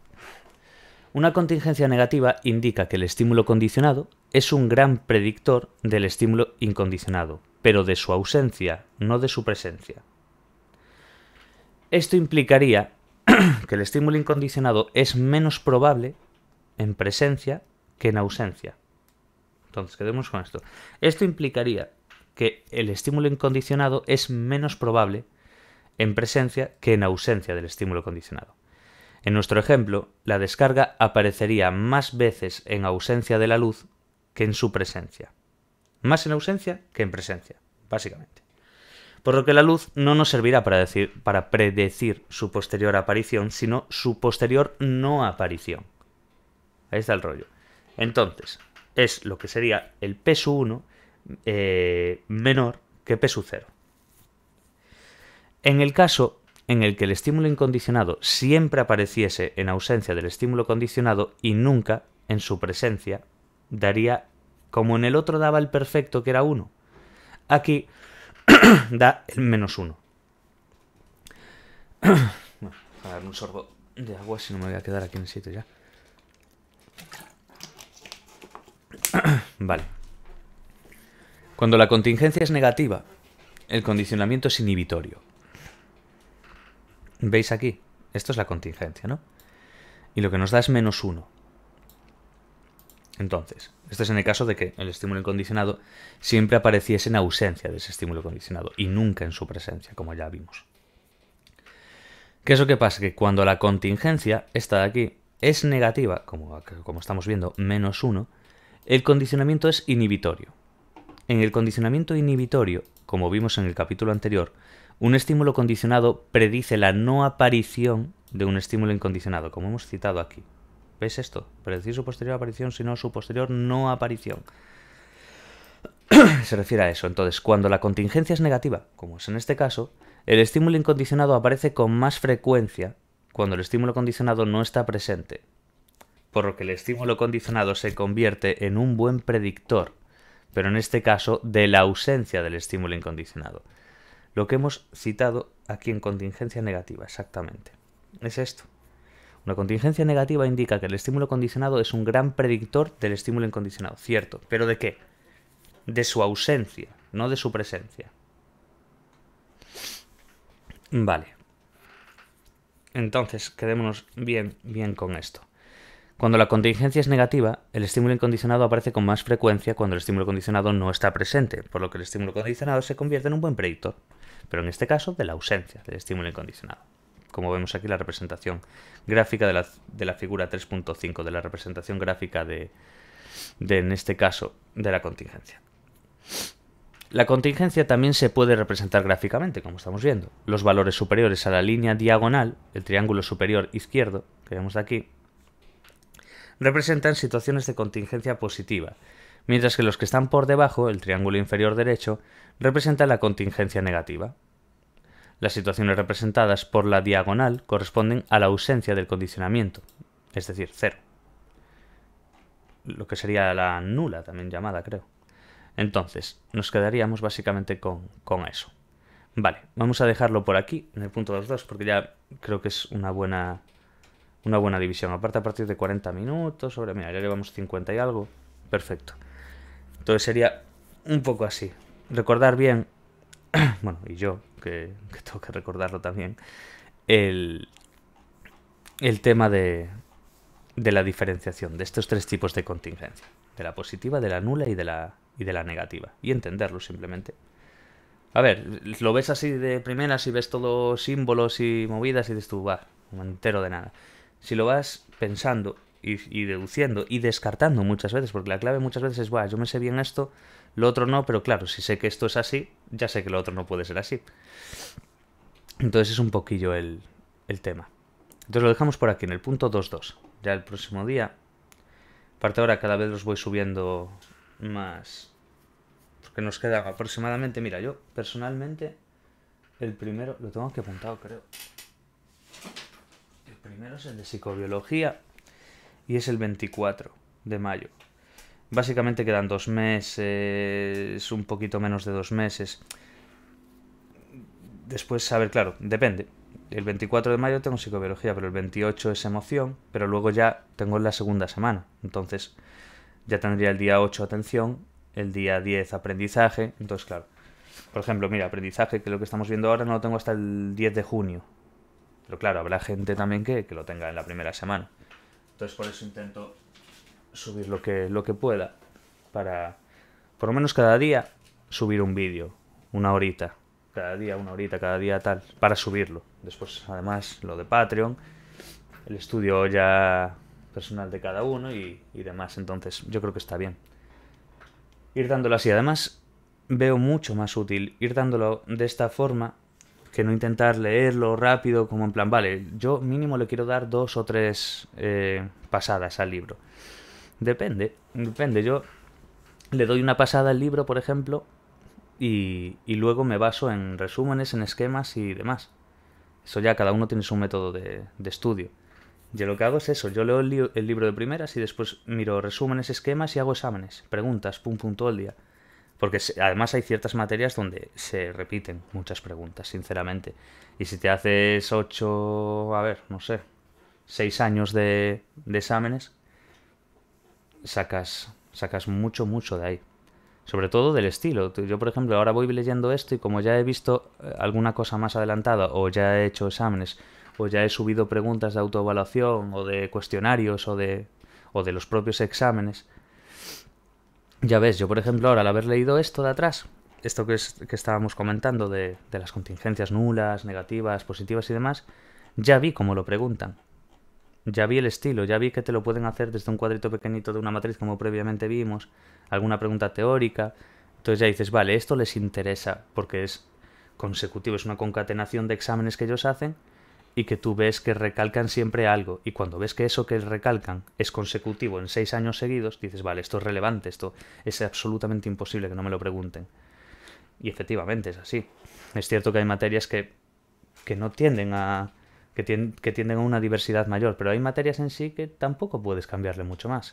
Una contingencia negativa indica que el estímulo condicionado es un gran predictor del estímulo incondicionado pero de su ausencia, no de su presencia. Esto implicaría que el estímulo incondicionado es menos probable en presencia que en ausencia. Entonces, quedemos con esto. Esto implicaría que el estímulo incondicionado es menos probable en presencia que en ausencia del estímulo condicionado. En nuestro ejemplo, la descarga aparecería más veces en ausencia de la luz que en su presencia más en ausencia que en presencia, básicamente. Por lo que la luz no nos servirá para, decir, para predecir su posterior aparición, sino su posterior no aparición. Ahí está el rollo. Entonces, es lo que sería el peso 1 eh, menor que peso 0. En el caso en el que el estímulo incondicionado siempre apareciese en ausencia del estímulo condicionado y nunca en su presencia, daría como en el otro daba el perfecto, que era 1, aquí da el menos 1. bueno, a dar un sorbo de agua, si no me voy a quedar aquí en el sitio ya. vale. Cuando la contingencia es negativa, el condicionamiento es inhibitorio. ¿Veis aquí? Esto es la contingencia, ¿no? Y lo que nos da es menos 1. Entonces, esto es en el caso de que el estímulo incondicionado siempre apareciese en ausencia de ese estímulo condicionado y nunca en su presencia, como ya vimos. ¿Qué es lo que pasa? Que cuando la contingencia, esta de aquí, es negativa, como, como estamos viendo, menos 1, el condicionamiento es inhibitorio. En el condicionamiento inhibitorio, como vimos en el capítulo anterior, un estímulo condicionado predice la no aparición de un estímulo incondicionado, como hemos citado aquí. ¿Ves esto? Predecir su posterior aparición, sino su posterior no aparición. Se refiere a eso. Entonces, cuando la contingencia es negativa, como es en este caso, el estímulo incondicionado aparece con más frecuencia cuando el estímulo condicionado no está presente, por lo que el estímulo condicionado se convierte en un buen predictor, pero en este caso de la ausencia del estímulo incondicionado. Lo que hemos citado aquí en contingencia negativa, exactamente. Es esto. Una contingencia negativa indica que el estímulo condicionado es un gran predictor del estímulo incondicionado, cierto. ¿Pero de qué? De su ausencia, no de su presencia. Vale. Entonces, quedémonos bien, bien con esto. Cuando la contingencia es negativa, el estímulo incondicionado aparece con más frecuencia cuando el estímulo condicionado no está presente, por lo que el estímulo condicionado se convierte en un buen predictor, pero en este caso de la ausencia del estímulo incondicionado como vemos aquí, la representación gráfica de la, figura 3.5, de la representación gráfica de, de, en este caso, de la contingencia. La contingencia también se puede representar gráficamente, como estamos viendo. Los valores superiores a la línea diagonal, el triángulo superior izquierdo, que vemos aquí, representan situaciones de contingencia positiva, mientras que los que están por debajo, el triángulo inferior derecho, representan la contingencia negativa. Las situaciones representadas por la diagonal corresponden a la ausencia del condicionamiento, es decir, cero. Lo que sería la nula, también llamada, creo. Entonces, nos quedaríamos básicamente con, eso. Vale, vamos a dejarlo por aquí, en el punto 2-2, porque ya creo que es una buena, una buena división. Aparte, a partir de 40 minutos, sobre, mira, ya llevamos 50 y algo. Perfecto. Entonces sería un poco así. Recordar bien, bueno, y yo, que, tengo que recordarlo también, el, tema de, la diferenciación de estos tres tipos de contingencia, de la positiva, de la nula y de la, y de la negativa, y entenderlo simplemente. A ver, lo ves así de primera, si ves todos símbolos y movidas y dices tú, va, entero de nada. Si lo vas pensando y, y, deduciendo y descartando muchas veces, porque la clave muchas veces es, yo me sé bien esto, lo otro no, pero claro, si sé que esto es así, ya sé que lo otro no puede ser así. Entonces es un poquillo el, tema. Entonces lo dejamos por aquí, en el punto 2.2. Ya el próximo día. Aparte ahora cada vez los voy subiendo más. Porque nos queda aproximadamente, mira, yo personalmente el primero, lo tengo que apuntado creo. El primero es el de psicobiología y es el 24 de mayo. Básicamente quedan dos meses, un poquito menos de dos meses. Después, a ver, claro, depende. El 24 de mayo tengo psicobiología, pero el 28 es emoción, pero luego ya tengo la segunda semana. Entonces, ya tendría el día 8 atención, el día 10 aprendizaje. Entonces, claro, por ejemplo, mira, aprendizaje, que lo que estamos viendo ahora no lo tengo hasta el 10 de junio. Pero claro, habrá gente también que, que lo tenga en la primera semana. Entonces, por eso intento subir lo que, lo que pueda para, por lo menos cada día, subir un vídeo, una horita, cada día, una horita, cada día tal, para subirlo. Después, además, lo de Patreon, el estudio ya personal de cada uno y, demás. Entonces, yo creo que está bien. Ir dándolo así. Además, veo mucho más útil ir dándolo de esta forma que no intentar leerlo rápido, como en plan, vale, yo mínimo le quiero dar dos o tres eh, pasadas al libro. Depende, depende. Yo le doy una pasada al libro, por ejemplo, y, luego me baso en resúmenes, en esquemas y demás. Eso ya cada uno tiene su método de, de estudio. Yo lo que hago es eso, yo leo el, libro de primeras y después miro resúmenes, esquemas y hago exámenes, preguntas, pum, pum, todo el día. Porque además hay ciertas materias donde se repiten muchas preguntas, sinceramente. Y si te haces ocho, a ver, no sé, seis años de, de exámenes, sacas, sacas mucho, mucho de ahí. Sobre todo del estilo. Yo, por ejemplo, ahora voy leyendo esto y como ya he visto eh, alguna cosa más adelantada o ya he hecho exámenes o ya he subido preguntas de autoevaluación o de cuestionarios o de, o de los propios exámenes, ya ves, yo por ejemplo ahora al haber leído esto de atrás, esto que, es, que estábamos comentando de, de las contingencias nulas, negativas, positivas y demás, ya vi cómo lo preguntan ya vi el estilo, ya vi que te lo pueden hacer desde un cuadrito pequeñito de una matriz como previamente vimos, alguna pregunta teórica. Entonces ya dices, vale, esto les interesa porque es consecutivo, es una concatenación de exámenes que ellos hacen y que tú ves que recalcan siempre algo. Y cuando ves que eso que recalcan es consecutivo en seis años seguidos, dices, vale, esto es relevante, esto es absolutamente imposible que no me lo pregunten. Y efectivamente es así. Es cierto que hay materias que, que no tienden a, que, tienden, que a una diversidad mayor, pero hay materias en sí que tampoco puedes cambiarle mucho más.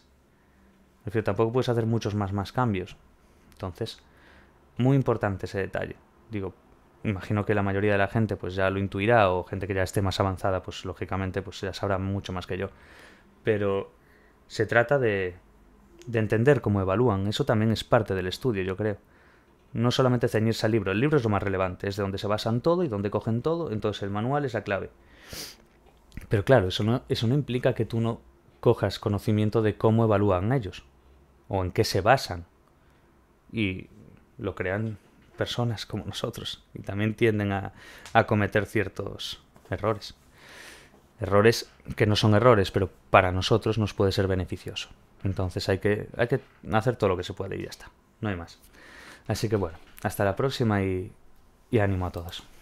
Es decir, tampoco puedes hacer muchos más, más cambios. Entonces, muy importante ese detalle. Digo, imagino que la mayoría de la gente pues ya lo intuirá o gente que ya esté más avanzada, pues lógicamente pues ya sabrá mucho más que yo. Pero se trata de, de entender cómo evalúan. Eso también es parte del estudio, yo creo. No solamente ceñirse al libro, el libro es lo más relevante, es de donde se basan todo y donde cogen todo, entonces el manual es la clave. Pero claro, eso no, eso no implica que tú no cojas conocimiento de cómo evalúan ellos o en qué se basan. Y lo crean personas como nosotros y también tienden a, cometer ciertos errores. Errores que no son errores, pero para nosotros nos puede ser beneficioso. Entonces hay que, hacer todo lo que se puede y ya está. No hay más. Así que bueno, hasta la próxima y, y ánimo a todos.